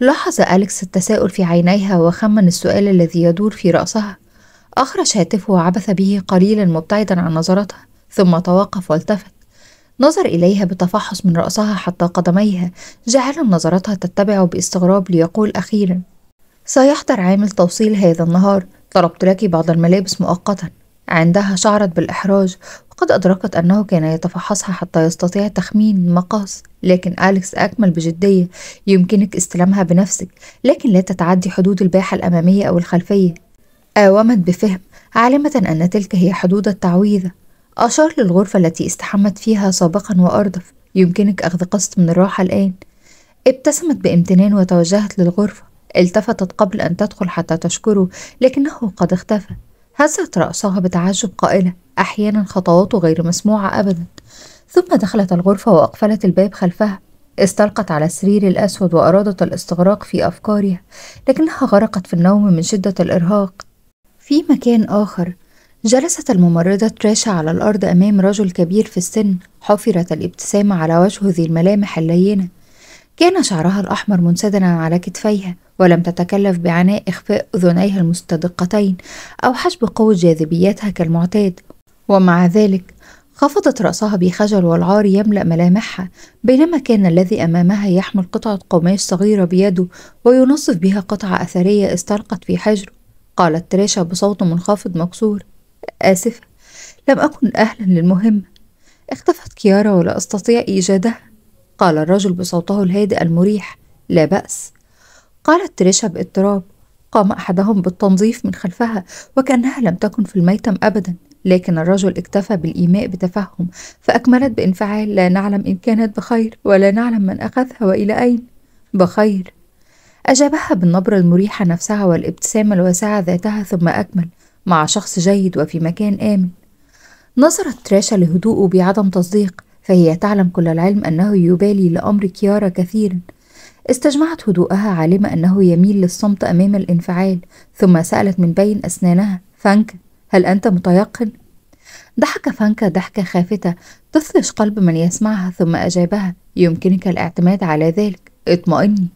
S1: لاحظ أليكس التساؤل في عينيها وخمن السؤال الذي يدور في رأسها أخرج هاتفه وعبث به قليلا مبتعدا عن نظرتها ثم توقف والتفت نظر إليها بتفحص من رأسها حتى قدميها جعل نظرتها تتبعه باستغراب ليقول أخيرا سيحضر عامل توصيل هذا النهار طلبت لك بعض الملابس مؤقتا عندها شعرت بالإحراج وقد أدركت أنه كان يتفحصها حتى يستطيع تخمين المقاس لكن أليكس أكمل بجدية يمكنك استلامها بنفسك لكن لا تتعدي حدود الباحة الأمامية أو الخلفية آومت بفهم عالمة أن تلك هي حدود التعويذة أشار للغرفة التي استحمت فيها سابقا وأردف يمكنك أخذ قسط من الراحة الآن ابتسمت بامتنان وتوجهت للغرفة التفتت قبل أن تدخل حتى تشكره لكنه قد اختفى هزت رأسها بتعجب قائلة أحيانا خطواته غير مسموعة أبدا ثم دخلت الغرفة وأقفلت الباب خلفها استلقت على السرير الأسود وأرادت الاستغراق في أفكارها لكنها غرقت في النوم من شدة الإرهاق في مكان آخر جلست الممرضة تريشا على الأرض أمام رجل كبير في السن حفرت الابتسامة على وجهه ذي الملامح اللينة كان شعرها الأحمر منسدلا على كتفيها ولم تتكلف بعناء إخفاء أذنيها المستدقتين أو حجب قوة جاذبيتها كالمعتاد ومع ذلك خفضت رأسها بخجل والعار يملأ ملامحها بينما كان الذي أمامها يحمل قطعة قماش صغيرة بيده وينصف بها قطعة أثرية استلقت في حجره قالت تريشا بصوت منخفض مكسور آسفة لم أكن أهلا للمهمة اختفت كيارا ولا أستطيع إيجادها قال الرجل بصوته الهادئ المريح لا بأس قالت تريشا باضطراب قام أحدهم بالتنظيف من خلفها وكأنها لم تكن في الميتم أبدا لكن الرجل اكتفى بالإيماء بتفهم فأكملت بانفعال لا نعلم إن كانت بخير ولا نعلم من أخذها وإلى أين بخير أجابها بالنبرة المريحة نفسها والابتسامة الواسعة ذاتها ثم أكمل مع شخص جيد وفي مكان آمن نظرت تريشا لهدوءه بعدم تصديق فهي تعلم كل العلم أنه يبالي لأمر كيارا كثيرا استجمعت هدوءها عالمة أنه يميل للصمت أمام الانفعال ثم سألت من بين أسنانها فانكا هل أنت متيقن؟ ضحك فانكا ضحكة خافتة تثلج قلب من يسمعها ثم أجابها يمكنك الاعتماد على ذلك اطمئني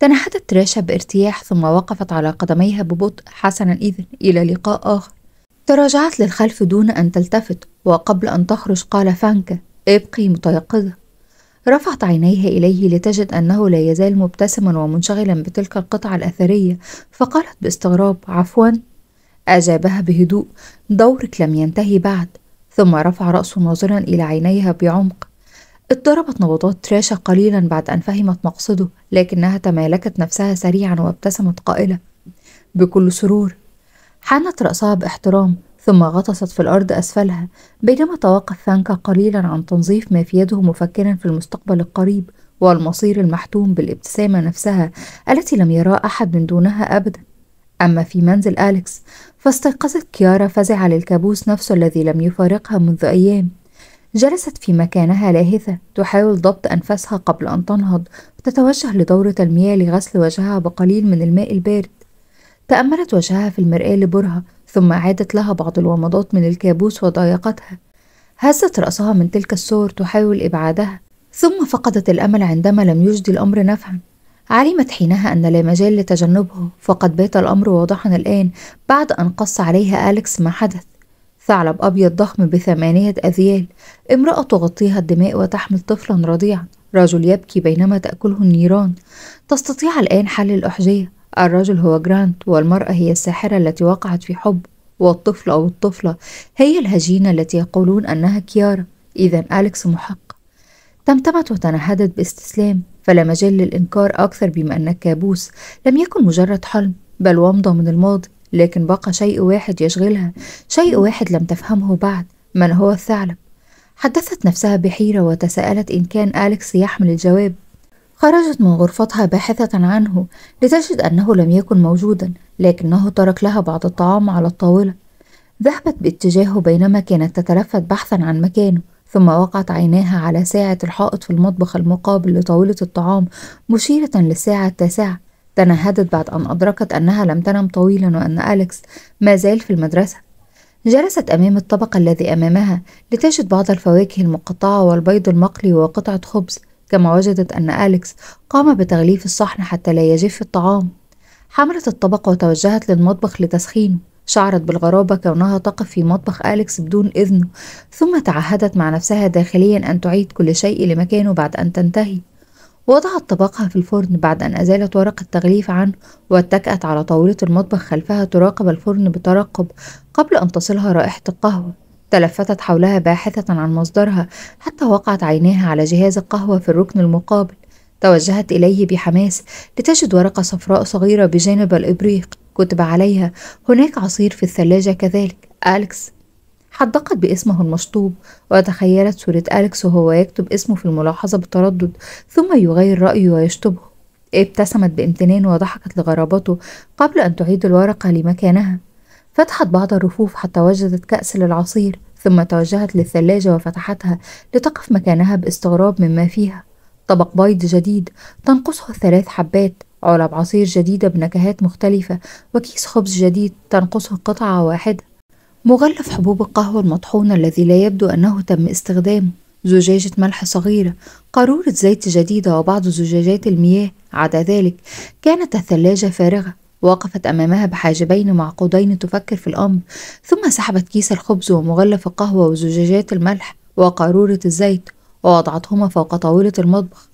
S1: تنحت تراشا بارتياح ثم وقفت على قدميها ببطء حسنا إذا إلى لقاء آخر تراجعت للخلف دون أن تلتفت وقبل أن تخرج قال فانكا ابقي متيقظة رفعت عينيها إليه لتجد أنه لا يزال مبتسما ومنشغلا بتلك القطعة الأثرية فقالت باستغراب عفوا أجابها بهدوء دورك لم ينتهي بعد ثم رفع رأسه ناظرا إلى عينيها بعمق اضطربت نبضات تراشا قليلا بعد أن فهمت مقصده لكنها تمالكت نفسها سريعا وابتسمت قائلة بكل سرور حانت رأسها باحترام ثم غطست في الأرض أسفلها بينما توقف ثانكا قليلا عن تنظيف ما في يده مفكرا في المستقبل القريب والمصير المحتوم بالابتسامة نفسها التي لم يرى أحد من دونها أبدا أما في منزل أليكس فاستيقظت كيارا فزعة للكابوس نفسه الذي لم يفارقها منذ أيام جلست في مكانها لاهثة تحاول ضبط أنفاسها قبل أن تنهض وتتوجه لدورة المياه لغسل وجهها بقليل من الماء البارد تأملت وجهها في المرآة لبرهة ثم عادت لها بعض الومضات من الكابوس وضايقتها هزت رأسها من تلك الصور تحاول إبعادها ثم فقدت الأمل عندما لم يجدي الأمر نفعا علمت حينها أن لا مجال لتجنبه فقد بات الأمر واضحا الآن بعد أن قص عليها أليكس ما حدث ثعلب أبيض ضخم بثمانية أذيال امرأة تغطيها الدماء وتحمل طفلا رضيعا رجل يبكي بينما تأكله النيران تستطيع الآن حل الأحجية الرجل هو جرانت والمرأة هي الساحرة التي وقعت في حب والطفل أو الطفلة هي الهجينة التي يقولون أنها كيارا إذا أليكس محق تمتمت وتنهدت باستسلام فلا مجال للإنكار أكثر بما أن الكابوس لم يكن مجرد حلم بل ومضة من الماضي لكن بقى شيء واحد يشغلها شيء واحد لم تفهمه بعد من هو الثعلب حدثت نفسها بحيرة وتساءلت إن كان أليكس يحمل الجواب خرجت من غرفتها باحثة عنه لتجد أنه لم يكن موجودا لكنه ترك لها بعض الطعام على الطاولة ذهبت باتجاهه بينما كانت تتلفت بحثا عن مكانه ثم وقعت عيناها على ساعة الحائط في المطبخ المقابل لطاولة الطعام مشيرة للساعة التاسعة تنهدت بعد أن أدركت أنها لم تنم طويلا وأن أليكس ما زال في المدرسة جلست أمام الطبق الذي أمامها لتجد بعض الفواكه المقطعة والبيض المقلي وقطعة خبز كما وجدت أن أليكس قام بتغليف الصحن حتى لا يجف الطعام حملت الطبق وتوجهت للمطبخ لتسخينه شعرت بالغرابة كونها تقف في مطبخ أليكس بدون إذنه ثم تعهدت مع نفسها داخليا أن تعيد كل شيء لمكانه بعد أن تنتهي وضعت طبقها في الفرن بعد أن أزالت ورق التغليف عنه واتكأت على طاولة المطبخ خلفها تراقب الفرن بترقب قبل أن تصلها رائحة القهوة تلفتت حولها باحثة عن مصدرها حتى وقعت عيناها على جهاز القهوة في الركن المقابل توجهت إليه بحماس لتجد ورقة صفراء صغيرة بجانب الإبريق كتب عليها هناك عصير في الثلاجة كذلك أليكس حدقت باسمه المشطوب وتخيلت صورة أليكس وهو يكتب اسمه في الملاحظة بتردد ثم يغير رأيه ويشطبه ابتسمت بامتنان وضحكت لغرابته قبل أن تعيد الورقة لمكانها فتحت بعض الرفوف حتى وجدت كأس للعصير ثم توجهت للثلاجة وفتحتها لتقف مكانها باستغراب مما فيها طبق بيض جديد تنقصه ثلاث حبات علب عصير جديدة بنكهات مختلفة وكيس خبز جديد تنقصه قطعة واحدة مغلف حبوب القهوة المطحونة الذي لا يبدو أنه تم استخدامه زجاجة ملح صغيرة قارورة زيت جديدة وبعض زجاجات المياه عدا ذلك كانت الثلاجة فارغة وقفت أمامها بحاجبين معقودين تفكر في الأمر ثم سحبت كيس الخبز ومغلف القهوة وزجاجات الملح وقارورة الزيت ووضعتهما فوق طاولة المطبخ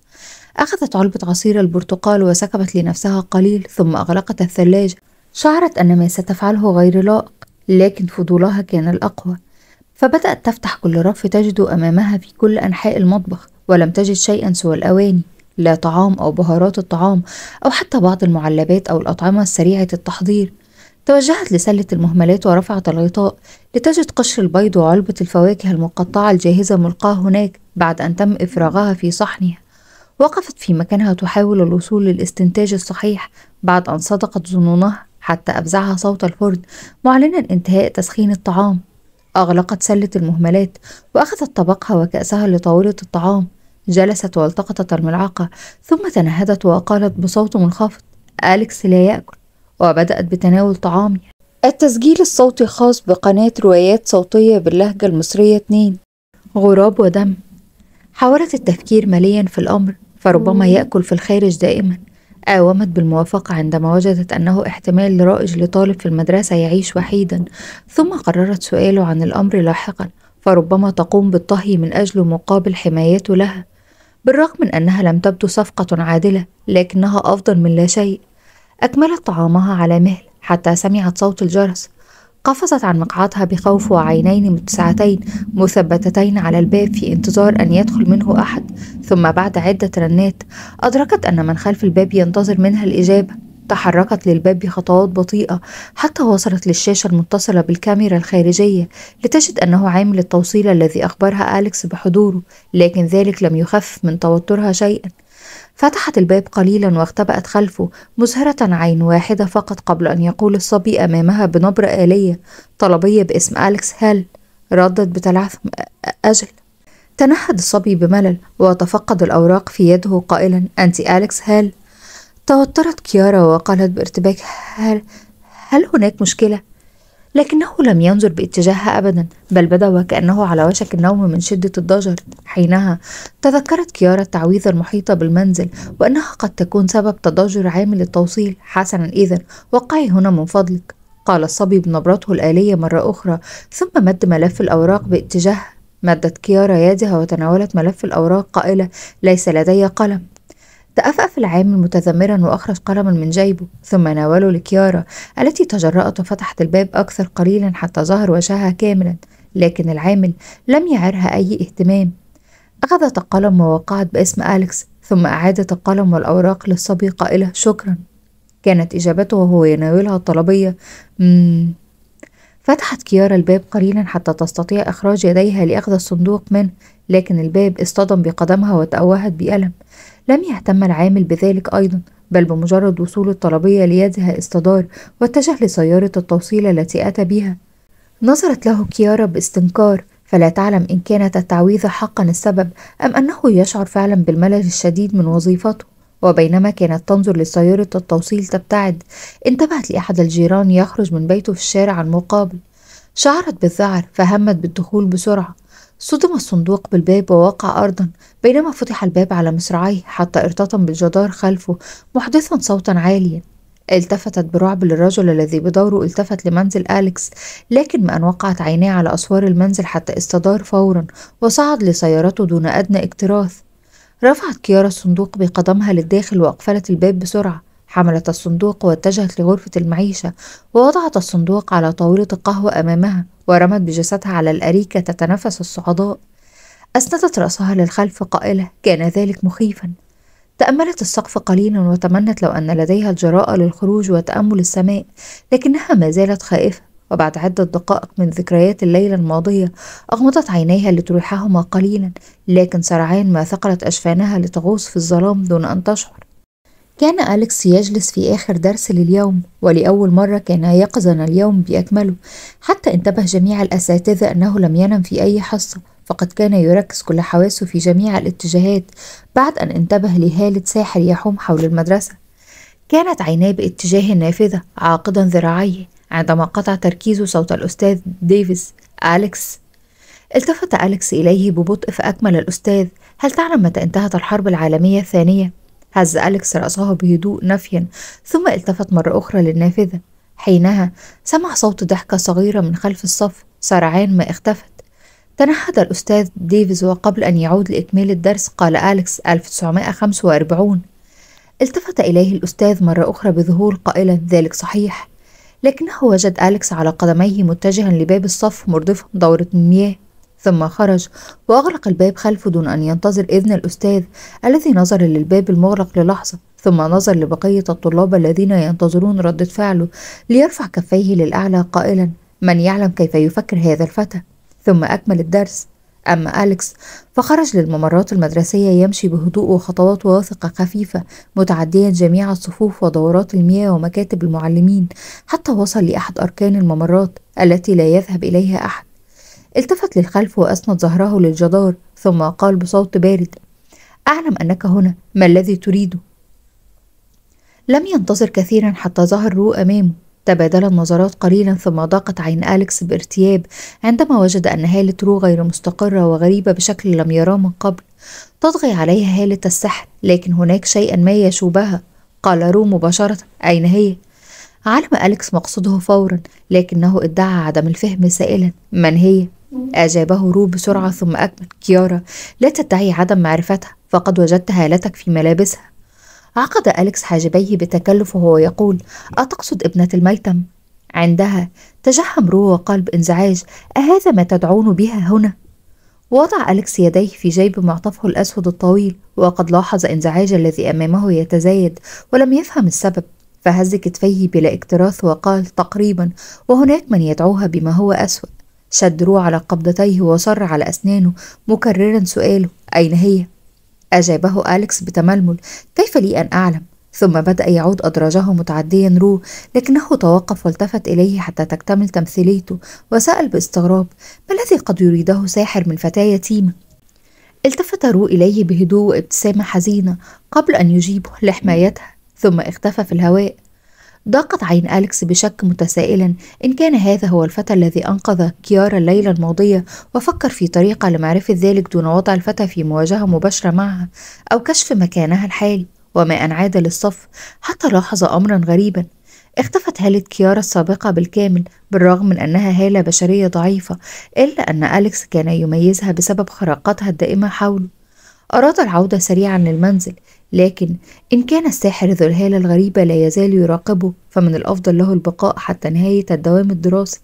S1: أخذت علبة عصير البرتقال وسكبت لنفسها قليل ثم أغلقت الثلاجة شعرت أن ما ستفعله غير لائق لكن فضولها كان الأقوى فبدأت تفتح كل رف تجد أمامها في كل أنحاء المطبخ ولم تجد شيئا سوى الأواني لطعام أو بهارات الطعام أو حتى بعض المعلبات أو الأطعمة السريعة التحضير توجهت لسلة المهملات ورفعت الغطاء لتجد قشر البيض وعلبة الفواكه المقطعة الجاهزة ملقاة هناك بعد أن تم إفراغها في صحنها وقفت في مكانها تحاول الوصول للاستنتاج الصحيح بعد أن صدقت ظنونها حتى أفزعها صوت الفرن معلنا انتهاء تسخين الطعام أغلقت سلة المهملات وأخذت طبقها وكأسها لطاولة الطعام جلست والتقطت الملعقة ثم تنهدت وقالت بصوت منخفض أليكس لا يأكل وبدأت بتناول طعامي التسجيل الصوتي خاص بقناة روايات صوتية باللهجة المصرية 2 غراب ودم حاولت التفكير مليا في الأمر فربما يأكل في الخارج دائما آومت بالموافقة عندما وجدت أنه احتمال رائج لطالب في المدرسة يعيش وحيدا ثم قررت سؤاله عن الأمر لاحقا فربما تقوم بالطهي من أجله مقابل حمايته لها بالرغم من أنها لم تبدو صفقة عادلة لكنها أفضل من لا شيء أكملت طعامها على مهل حتى سمعت صوت الجرس قفزت عن مقعدها بخوف وعينين متسعتين مثبتتين على الباب في انتظار أن يدخل منه أحد ثم بعد عدة رنات أدركت أن من خلف الباب ينتظر منها الإجابة تحركت للباب بخطوات بطيئة حتى وصلت للشاشة المتصلة بالكاميرا الخارجية لتجد أنه عامل التوصيل الذي أخبرها أليكس بحضوره لكن ذلك لم يخف من توترها شيئا فتحت الباب قليلا واختبأت خلفه مزهرة عين واحدة فقط قبل أن يقول الصبي أمامها بنبرة آلية طلبية باسم أليكس هل ردت بتلعثم أجل تنهد الصبي بملل وتفقد الأوراق في يده قائلا أنت أليكس هال توترت كيارا وقالت بارتباك هل هل هناك مشكلة؟ لكنه لم ينظر باتجاهها أبدا بل بدا وكأنه على وشك النوم من شدة الضجر حينها تذكرت كيارا التعويذة المحيطة بالمنزل وأنها قد تكون سبب تضجر عامل التوصيل حسنا إذا وقعي هنا من فضلك قال الصبي بنبرته الآلية مرة أخرى ثم مد ملف الأوراق باتجاهها مدت كيارا يدها وتناولت ملف الأوراق قائلة ليس لدي قلم تأفأف العامل متذمرا وأخرج قلما من جيبه ثم ناوله لكيارا التي تجرأت وفتحت الباب أكثر قليلا حتى ظهر وجهها كاملا لكن العامل لم يعرها أي اهتمام أخذت القلم ووقعت باسم أليكس ثم أعادت القلم والأوراق للصبي قائلة شكرا كانت إجابته وهو يناولها الطلبية مم. فتحت كيارا الباب قليلا حتى تستطيع إخراج يديها لأخذ الصندوق منه لكن الباب اصطدم بقدمها وتأوهت بألم لم يهتم العامل بذلك أيضا بل بمجرد وصول الطلبية ليدها استدار واتجه لسيارة التوصيل التي أتى بها نظرت له كيارا باستنكار فلا تعلم إن كانت التعويذة حقا السبب أم أنه يشعر فعلا بالملل الشديد من وظيفته وبينما كانت تنظر لسيارة التوصيل تبتعد انتبهت لأحد الجيران يخرج من بيته في الشارع المقابل شعرت بالذعر فهمت بالدخول بسرعة صدم الصندوق بالباب ووقع أرضا بينما فتح الباب على مصراعيه حتى ارتطم بالجدار خلفه محدثا صوتا عاليا التفتت برعب للرجل الذي بدوره التفت لمنزل أليكس لكن ما أن وقعت عيناه على أسوار المنزل حتى استدار فورا وصعد لسيارته دون أدنى اكتراث رفعت كيارا الصندوق بقدمها للداخل وأقفلت الباب بسرعة حملت الصندوق واتجهت لغرفة المعيشة ووضعت الصندوق على طاولة القهوة أمامها ورمت بجسدها على الأريكة تتنفس الصعداء أسندت رأسها للخلف قائلة كان ذلك مخيفا تأملت السقف قليلا وتمنت لو أن لديها الجراءة للخروج وتأمل السماء لكنها ما زالت خائفة وبعد عدة دقائق من ذكريات الليلة الماضية أغمضت عينيها لتريحهما قليلا لكن سرعان ما ثقلت أجفانها لتغوص في الظلام دون أن تشعر كان أليكس يجلس في آخر درس لليوم ولأول مرة كان يقظن اليوم بأكمله حتى انتبه جميع الأساتذة أنه لم ينم في أي حصة فقد كان يركز كل حواسه في جميع الاتجاهات بعد أن انتبه لهالة ساحر يحوم حول المدرسة كانت عيناه باتجاه النافذة عاقدا ذراعيه عندما قطع تركيزه صوت الأستاذ ديفيس أليكس التفت أليكس إليه ببطء فأكمل الأستاذ هل تعلم متى انتهت الحرب العالمية الثانية؟ هز أليكس رأسه بهدوء نفيا ثم التفت مرة أخرى للنافذة حينها سمع صوت ضحكة صغيرة من خلف الصف سرعان ما اختفت تنحد الأستاذ ديفيز وقبل أن يعود لإكمال الدرس قال أليكس 1945 التفت إليه الأستاذ مرة أخرى بظهور قائلا ذلك صحيح لكنه وجد أليكس على قدميه متجها لباب الصف مردفا دورة المياه ثم خرج وأغلق الباب خلفه دون أن ينتظر إذن الأستاذ الذي نظر للباب المغلق للحظة ثم نظر لبقية الطلاب الذين ينتظرون ردة فعله ليرفع كفيه للأعلى قائلا من يعلم كيف يفكر هذا الفتى ثم أكمل الدرس أما أليكس فخرج للممرات المدرسية يمشي بهدوء وخطوات واثقة خفيفة متعديا جميع الصفوف ودورات المياه ومكاتب المعلمين حتى وصل لأحد أركان الممرات التي لا يذهب إليها أحد التفت للخلف وأسند ظهره للجدار ثم قال بصوت بارد أعلم أنك هنا ما الذي تريده؟ لم ينتظر كثيرا حتى ظهر رو أمامه تبادلا النظرات قليلا ثم ضاقت عين أليكس بارتياب عندما وجد أن هالة رو غير مستقرة وغريبة بشكل لم يراه من قبل تطغي عليها هالة السحر لكن هناك شيئا ما يشوبها قال رو مباشرة أين هي؟ علم أليكس مقصده فورا لكنه ادعى عدم الفهم سائلا من هي؟ أجابه رو بسرعة ثم أكمل كيارا لا تدعي عدم معرفتها فقد وجدت هالتك في ملابسها عقد أليكس حاجبيه بتكلف وهو يقول أتقصد ابنة الميتم؟ عندها تجهم رو وقال بانزعاج أهذا ما تدعون بها هنا؟ وضع أليكس يديه في جيب معطفه الأسود الطويل وقد لاحظ انزعاج الذي أمامه يتزايد ولم يفهم السبب فهز كتفيه بلا اكتراث وقال تقريبا وهناك من يدعوها بما هو أسود شد روح على قبضتيه وصر على أسنانه مكررا سؤاله أين هي؟ أجابه أليكس بتململ كيف لي أن أعلم؟ ثم بدأ يعود أدراجه متعديا رو لكنه توقف والتفت إليه حتى تكتمل تمثيليته وسأل باستغراب ما الذي قد يريده ساحر من فتاة يتيمة؟ التفت رو إليه بهدوء وابتسامة حزينة قبل أن يجيبه لحمايتها ثم اختفى في الهواء ضاقت عين أليكس بشك متسائلا إن كان هذا هو الفتى الذي أنقذ كيارا الليلة الماضية وفكر في طريقة لمعرفة ذلك دون وضع الفتى في مواجهة مباشرة معها أو كشف مكانها الحالي وما أن عاد للصف حتى لاحظ أمرا غريبا اختفت هالة كيارا السابقة بالكامل بالرغم من أنها هالة بشرية ضعيفة إلا أن أليكس كان يميزها بسبب خراقاتها الدائمة حوله أراد العودة سريعا للمنزل لكن إن كان الساحر ذو الهالة الغريبة لا يزال يراقبه فمن الأفضل له البقاء حتى نهاية الدوام الدراسي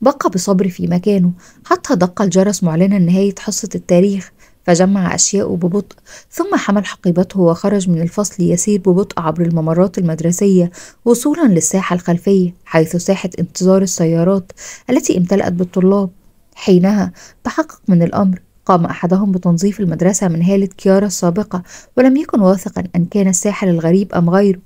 S1: بقى بصبر في مكانه حتى دق الجرس معلنا نهاية حصة التاريخ فجمع أشياءه ببطء ثم حمل حقيبته وخرج من الفصل يسير ببطء عبر الممرات المدرسية وصولا للساحة الخلفية حيث ساحة انتظار السيارات التي امتلأت بالطلاب حينها تحقق من الأمر قام أحدهم بتنظيف المدرسة من هالة كيارا السابقة ولم يكن واثقا أن كان الساحر الغريب أم غيره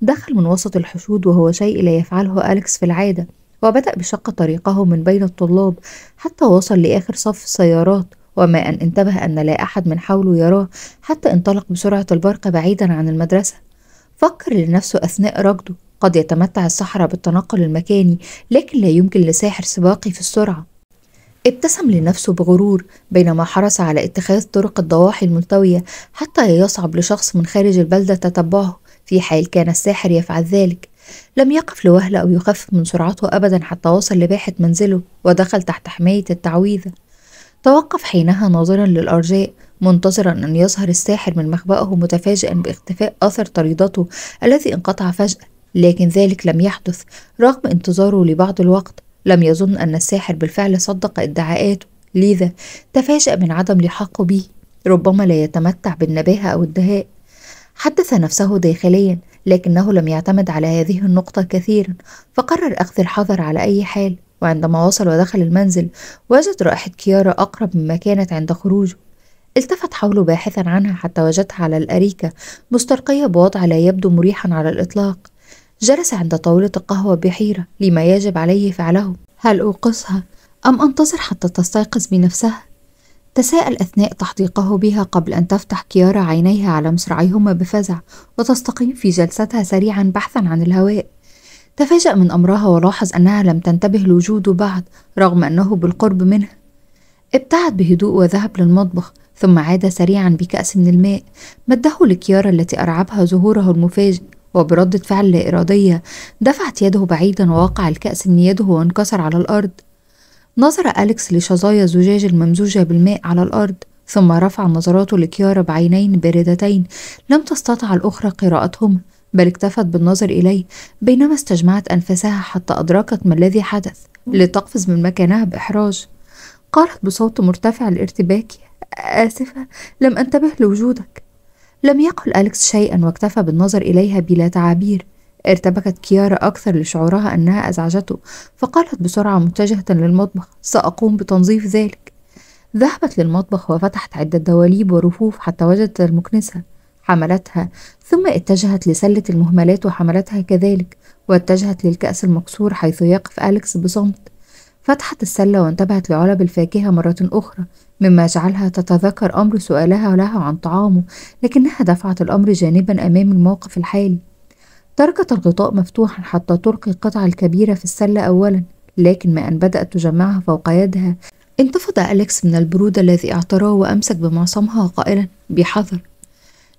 S1: دخل من وسط الحشود وهو شيء لا يفعله أليكس في العادة وبدأ بشق طريقه من بين الطلاب حتى وصل لآخر صف السيارات وما أن انتبه أن لا أحد من حوله يراه حتى انطلق بسرعة البرق بعيدا عن المدرسة فكر لنفسه أثناء ركضه قد يتمتع السحرة بالتنقل المكاني لكن لا يمكن لساحر سباقي في السرعة ابتسم لنفسه بغرور بينما حرص على اتخاذ طرق الضواحي الملتوية حتى يصعب لشخص من خارج البلدة تتبعه في حال كان الساحر يفعل ذلك لم يقف لوهلة أو يخفف من سرعته أبدا حتى وصل لباحة منزله ودخل تحت حماية التعويذة توقف حينها ناظرا للأرجاء منتظرا أن يظهر الساحر من مخبأه متفاجئا باختفاء أثر طريدته الذي انقطع فجأة لكن ذلك لم يحدث رغم انتظاره لبعض الوقت لم يظن أن الساحر بالفعل صدق ادعاءاته لذا تفاجأ من عدم لحاقه به ربما لا يتمتع بالنباهة أو الدهاء حدث نفسه داخليا لكنه لم يعتمد على هذه النقطة كثيرا فقرر أخذ الحذر على أي حال وعندما وصل ودخل المنزل وجد رائحة كيارا أقرب مما كانت عند خروجه التفت حوله باحثا عنها حتى وجدها على الأريكة مسترقية بوضع لا يبدو مريحا على الإطلاق جلس عند طاولة القهوة بحيرة لما يجب عليه فعله هل أوقظها أم أنتظر حتى تستيقظ بنفسها؟ تساءل أثناء تحديقه بها قبل أن تفتح كيارا عينيها على مصراعيهما بفزع وتستقيم في جلستها سريعا بحثا عن الهواء تفاجأ من أمرها ولاحظ أنها لم تنتبه لوجوده بعد رغم أنه بالقرب منها ابتعد بهدوء وذهب للمطبخ ثم عاد سريعا بكأس من الماء مده لكيارا التي أرعبها ظهوره المفاجئ وبردة فعل لا إرادية دفعت يده بعيدا ووقع الكأس من يده وانكسر على الأرض نظر أليكس لشظايا زجاج الممزوجة بالماء على الأرض ثم رفع نظراته لكيارا بعينين باردتين لم تستطع الأخرى قراءتهما بل اكتفت بالنظر إليه بينما استجمعت أنفاسها حتى أدركت ما الذي حدث لتقفز من مكانها بإحراج قالت بصوت مرتفع الارتباك آسفة لم أنتبه لوجودك لم يقل أليكس شيئا واكتفى بالنظر إليها بلا تعابير ارتبكت كيارا أكثر لشعورها أنها أزعجته فقالت بسرعة متجهة للمطبخ سأقوم بتنظيف ذلك ذهبت للمطبخ وفتحت عدة دواليب ورفوف حتى وجدت المكنسة حملتها ثم اتجهت لسلة المهملات وحملتها كذلك واتجهت للكأس المكسور حيث يقف أليكس بصمت فتحت السلة وانتبهت لعلب الفاكهة مرة أخرى مما جعلها تتذكر أمر سؤالها لها عن طعامه لكنها دفعت الأمر جانبا أمام الموقف الحالي تركت الغطاء مفتوحا حتى تلقي القطعة الكبيرة في السلة أولا لكن ما أن بدأت تجمعها فوق يدها انتفض أليكس من البرودة الذي اعتراه وأمسك بمعصمها قائلا بحذر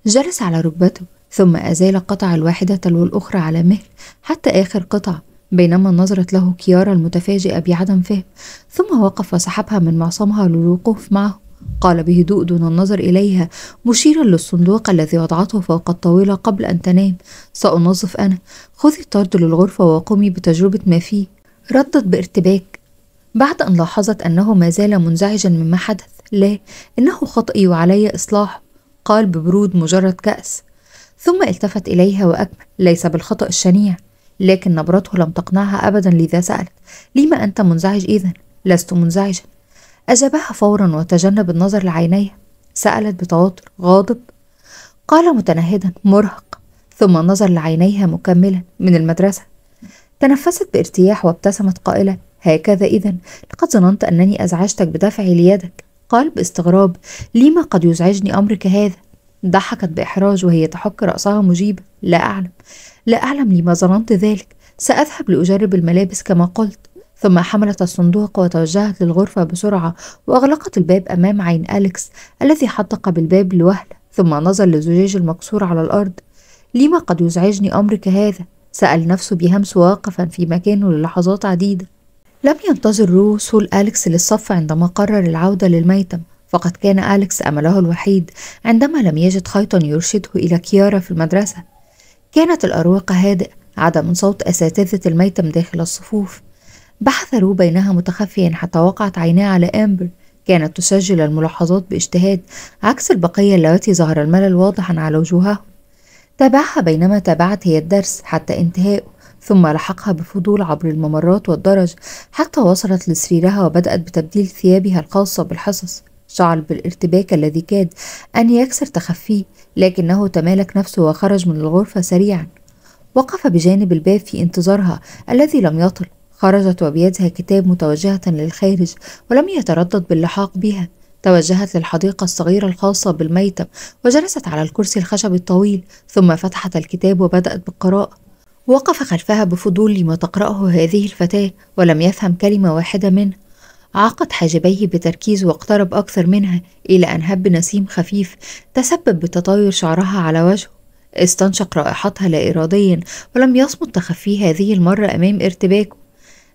S1: جلس على ركبته ثم أزال القطعة الواحدة تلو الأخرى على مهل حتى آخر قطعة بينما نظرت له كيارا المتفاجئة بعدم فهم ثم وقف وسحبها من معصمها للوقوف معه قال بهدوء دون النظر إليها مشيرا للصندوق الذي وضعته فوق الطاولة قبل أن تنام سأنظف أنا خذي الطرد للغرفة وقومي بتجربة ما فيه ردت بارتباك بعد أن لاحظت أنه ما زال منزعجا مما حدث لا إنه خطئي وعلي إصلاحه قال ببرود مجرد كأس ثم التفت إليها وأكمل ليس بالخطأ الشنيع لكن نبرته لم تقنعها أبدا لذا سألت لم أنت منزعج إذا؟ لست منزعجا أجابها فورا وتجنب النظر لعينيه سألت بتوتر غاضب قال متنهدا مرهق ثم نظر لعينيها مكملا من المدرسة تنفست بارتياح وابتسمت قائلة هكذا إذا لقد ظننت أنني أزعجتك بدفعي ليدك قال باستغراب لما قد يزعجني أمر كهذا ضحكت بإحراج وهي تحك رأسها مجيبة لا أعلم لا أعلم لما ظننت ذلك سأذهب لأجرب الملابس كما قلت ثم حملت الصندوق وتوجهت للغرفة بسرعة وأغلقت الباب أمام عين أليكس الذي حدق بالباب لوهلة ثم نظر للزجاج المكسور على الأرض لما قد يزعجني أمرك هذا؟ سأل نفسه بهمس واقفا في مكانه للحظات عديدة لم ينتظر رو وصول أليكس للصف عندما قرر العودة للميتم فقد كان أليكس أمله الوحيد عندما لم يجد خيطا يرشده إلى كيارا في المدرسة كانت الأروقة هادئة عدا من صوت أساتذة الميتم داخل الصفوف بحث رو بينها متخفيا حتى وقعت عيناه على أمبر كانت تسجل الملاحظات باجتهاد عكس البقية اللواتي ظهر الملل واضحا على وجوههم تابعها بينما تابعت هي الدرس حتى انتهائه ثم لحقها بفضول عبر الممرات والدرج حتى وصلت لسريرها وبدأت بتبديل ثيابها الخاصة بالحصص شعر بالارتباك الذي كاد أن يكسر تخفيه لكنه تمالك نفسه وخرج من الغرفة سريعا وقف بجانب الباب في انتظارها الذي لم يطل خرجت وبيدها كتاب متوجهة للخارج ولم يتردد باللحاق بها توجهت للحديقة الصغيرة الخاصة بالميتم وجلست على الكرسي الخشبي الطويل ثم فتحت الكتاب وبدأت بالقراءة وقف خلفها بفضول لما تقرأه هذه الفتاة ولم يفهم كلمة واحدة منه عقد حاجبيه بتركيز واقترب أكثر منها إلى أن هب نسيم خفيف تسبب بتطاير شعرها على وجهه استنشق رائحتها لا إراديا ولم يصمت تخفيه هذه المرة أمام ارتباكه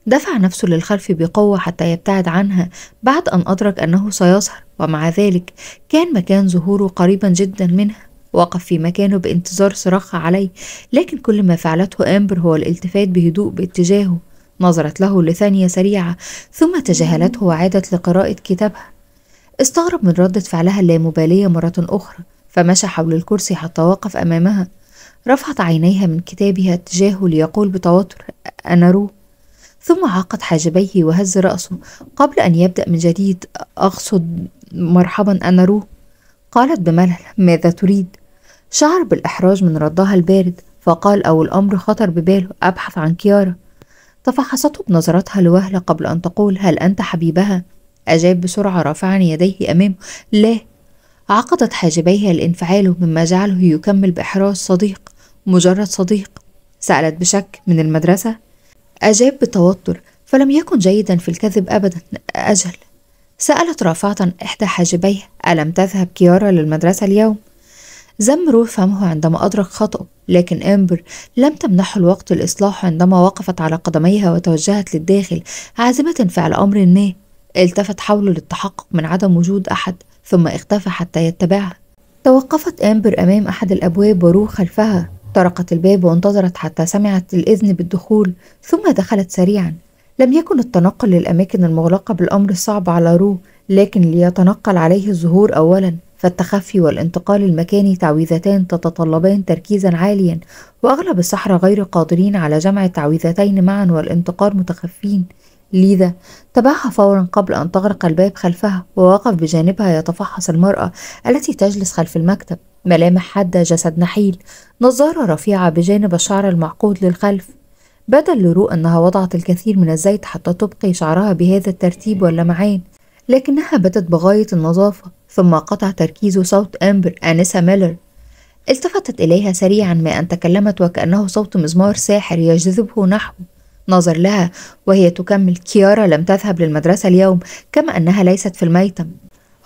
S1: دفع نفسه للخلف بقوة حتى يبتعد عنها بعد أن أدرك أنه سيظهر ومع ذلك كان مكان ظهوره قريبا جدا منها وقف في مكانه بانتظار صراخها عليه لكن كل ما فعلته أمبر هو الالتفات بهدوء باتجاهه نظرت له لثانية سريعة ثم تجاهلته وعادت لقراءة كتابها استغرب من ردة فعلها اللامبالية مرة أخرى فمشى حول الكرسي حتى وقف أمامها رفعت عينيها من كتابها تجاهه ليقول بتوتر أنا رو ثم عقد حاجبيه وهز رأسه قبل أن يبدأ من جديد أقصد مرحبا أنا رو قالت بملل ماذا تريد شعر بالإحراج من ردها البارد فقال أول أمر خطر بباله أبحث عن كيارا تفحصته بنظرتها لوهلة قبل أن تقول هل أنت حبيبها؟ أجاب بسرعة رافعا يديه أمامه لا عقدت حاجبيها لانفعاله مما جعله يكمل بإحراز صديق مجرد صديق سألت بشك من المدرسة أجاب بتوتر فلم يكن جيدا في الكذب أبدا أجل سألت رافعة إحدى حاجبيها ألم تذهب كيارا للمدرسة اليوم؟ ذم رو فمه عندما أدرك خطأه لكن أمبر لم تمنحه الوقت للإصلاح عندما وقفت على قدميها وتوجهت للداخل عازمة فعل أمر ما التفت حوله للتحقق من عدم وجود أحد ثم اختفى حتى يتبعها توقفت أمبر أمام أحد الأبواب ورو خلفها طرقت الباب وانتظرت حتى سمعت الإذن بالدخول ثم دخلت سريعا لم يكن التنقل للأماكن المغلقة بالأمر صعب على رو لكن ليتنقل عليه الظهور أولا فالتخفي والانتقال المكاني تعويذتان تتطلبان تركيزا عاليا وأغلب السحرة غير قادرين على جمع التعويذتين معا والانتقال متخفين لذا تبعها فورا قبل أن تغرق الباب خلفها ووقف بجانبها يتفحص المرأة التي تجلس خلف المكتب ملامح حادة جسد نحيل نظارة رفيعة بجانب الشعر المعقود للخلف بدل لرو أنها وضعت الكثير من الزيت حتى تبقي شعرها بهذا الترتيب واللمعان لكنها بدت بغاية النظافة ثم قطع تركيزه صوت أمبر آنسة ميلر التفتت إليها سريعا ما أن تكلمت وكأنه صوت مزمار ساحر يجذبه نحوه نظر لها وهي تكمل كيارا لم تذهب للمدرسة اليوم كما أنها ليست في الميتم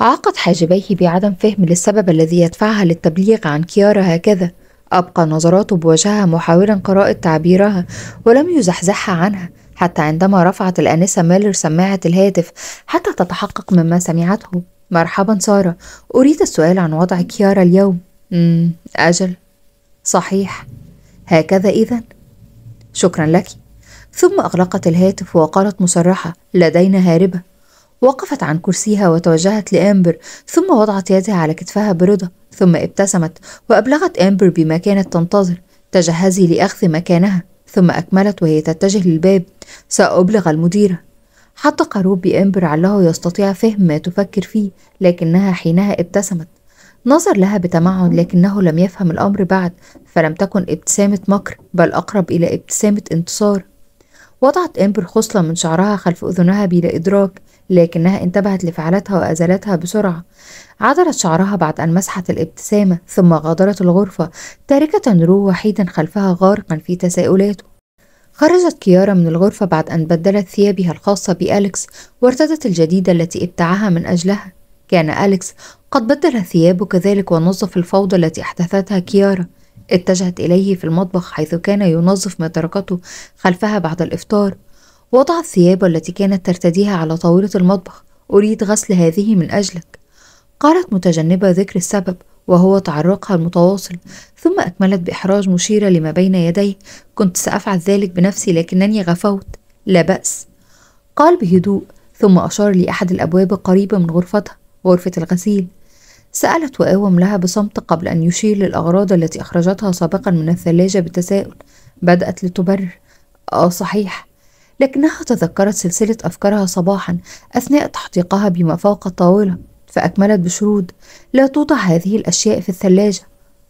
S1: عقد حاجبيه بعدم فهم للسبب الذي يدفعها للتبليغ عن كيارا هكذا أبقى نظراته بوجهها محاولا قراءة تعبيرها ولم يزحزحها عنها حتى عندما رفعت الآنسة ميلر سماعة الهاتف حتى تتحقق مما سمعته مرحبا سارة أريد السؤال عن وضع كيارا اليوم مم. أجل صحيح هكذا إذا شكرا لك ثم أغلقت الهاتف وقالت مصرحة لدينا هاربة وقفت عن كرسيها وتوجهت لأمبر ثم وضعت يدها على كتفها برضا ثم ابتسمت وأبلغت أمبر بما كانت تنتظر تجهزي لأخذ مكانها ثم أكملت وهي تتجه للباب سأبلغ المديرة حتى قارون بامبر عله يستطيع فهم ما تفكر فيه لكنها حينها ابتسمت نظر لها بتمعن لكنه لم يفهم الأمر بعد فلم تكن ابتسامة مكر بل أقرب إلى ابتسامة انتصار وضعت إمبر خصلة من شعرها خلف أذنها بلا إدراك لكنها انتبهت لفعلتها وأزالتها بسرعة عدلت شعرها بعد أن مسحت الابتسامة ثم غادرت الغرفة تاركة رو وحيدا خلفها غارقا في تساؤلاته خرجت كيارا من الغرفة بعد أن بدلت ثيابها الخاصة بأليكس وارتدت الجديدة التي ابتاعها من أجلها كان أليكس قد بدل ثيابه كذلك ونظف الفوضى التي أحدثتها كيارا اتجهت إليه في المطبخ حيث كان ينظف ما تركته خلفها بعد الإفطار وضع الثياب التي كانت ترتديها على طاولة المطبخ أريد غسل هذه من أجلك قالت متجنبة ذكر السبب وهو تعرقها المتواصل ثم أكملت بإحراج مشيرة لما بين يديه كنت سأفعل ذلك بنفسي لكنني غفوت لا بأس قال بهدوء ثم أشار لأحد الأبواب القريبة من غرفتها غرفة الغسيل سألت وقاوم لها بصمت قبل أن يشير للأغراض التي أخرجتها سابقا من الثلاجة بتساؤل بدأت لتبرر آه صحيح لكنها تذكرت سلسلة أفكارها صباحا أثناء تحديقها بما فوق الطاولة فأكملت بشرود لا توضع هذه الأشياء في الثلاجة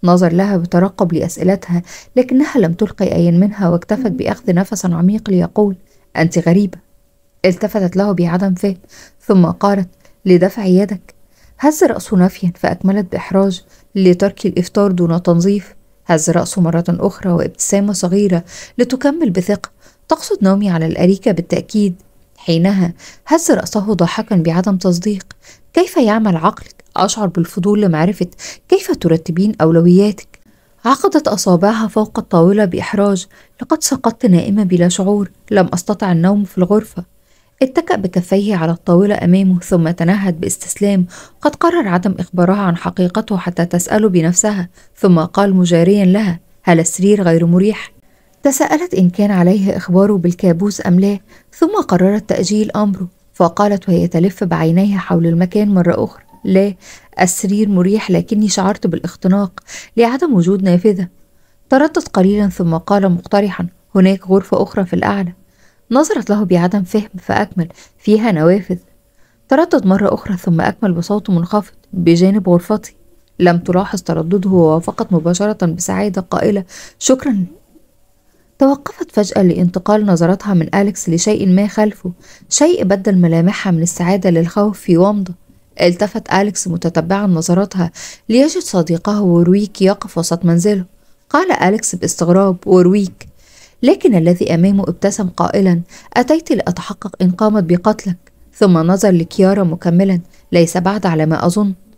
S1: نظر لها بترقب لأسئلتها لكنها لم تلقي أي منها واكتفت بأخذ نفس عميق ليقول أنت غريبة التفتت له بعدم فهم ثم قالت لدفع يدك هز رأسه نفيا فأكملت بإحراج لترك الإفطار دون تنظيف هز رأسه مرة أخرى وابتسامة صغيرة لتكمل بثقة تقصد نومي على الأريكة بالتأكيد حينها هز رأسه ضاحكا بعدم تصديق كيف يعمل عقلك؟ أشعر بالفضول لمعرفة كيف ترتبين أولوياتك عقدت أصابعها فوق الطاولة بإحراج لقد سقطت نائمة بلا شعور لم أستطع النوم في الغرفة اتكأ بكفيه على الطاولة أمامه ثم تنهد باستسلام قد قرر عدم إخبارها عن حقيقته حتى تسأله بنفسها ثم قال مجاريا لها هل السرير غير مريح؟ تساءلت إن كان عليه إخباره بالكابوس أم لا ثم قررت تأجيل أمره فقالت وهي تلف بعينيها حول المكان مرة أخرى لا السرير مريح لكني شعرت بالاختناق لعدم وجود نافذة تردد قليلا ثم قال مقترحا هناك غرفة أخرى في الأعلى نظرت له بعدم فهم فأكمل فيها نوافذ تردد مرة أخرى ثم أكمل بصوت منخفض بجانب غرفتي لم تلاحظ تردده ووافقت مباشرة بسعادة قائلة شكرا توقفت فجأة لانتقال نظراتها من أليكس لشيء ما خلفه شيء بدل ملامحها من السعادة للخوف في ومضة التفت أليكس متتبعا نظراتها ليجد صديقه ورويك يقف وسط منزله قال أليكس باستغراب ورويك لكن الذي أمامه ابتسم قائلا أتيت لأتحقق إن قامت بقتلك ثم نظر لكيارا مكملا ليس بعد على ما أظن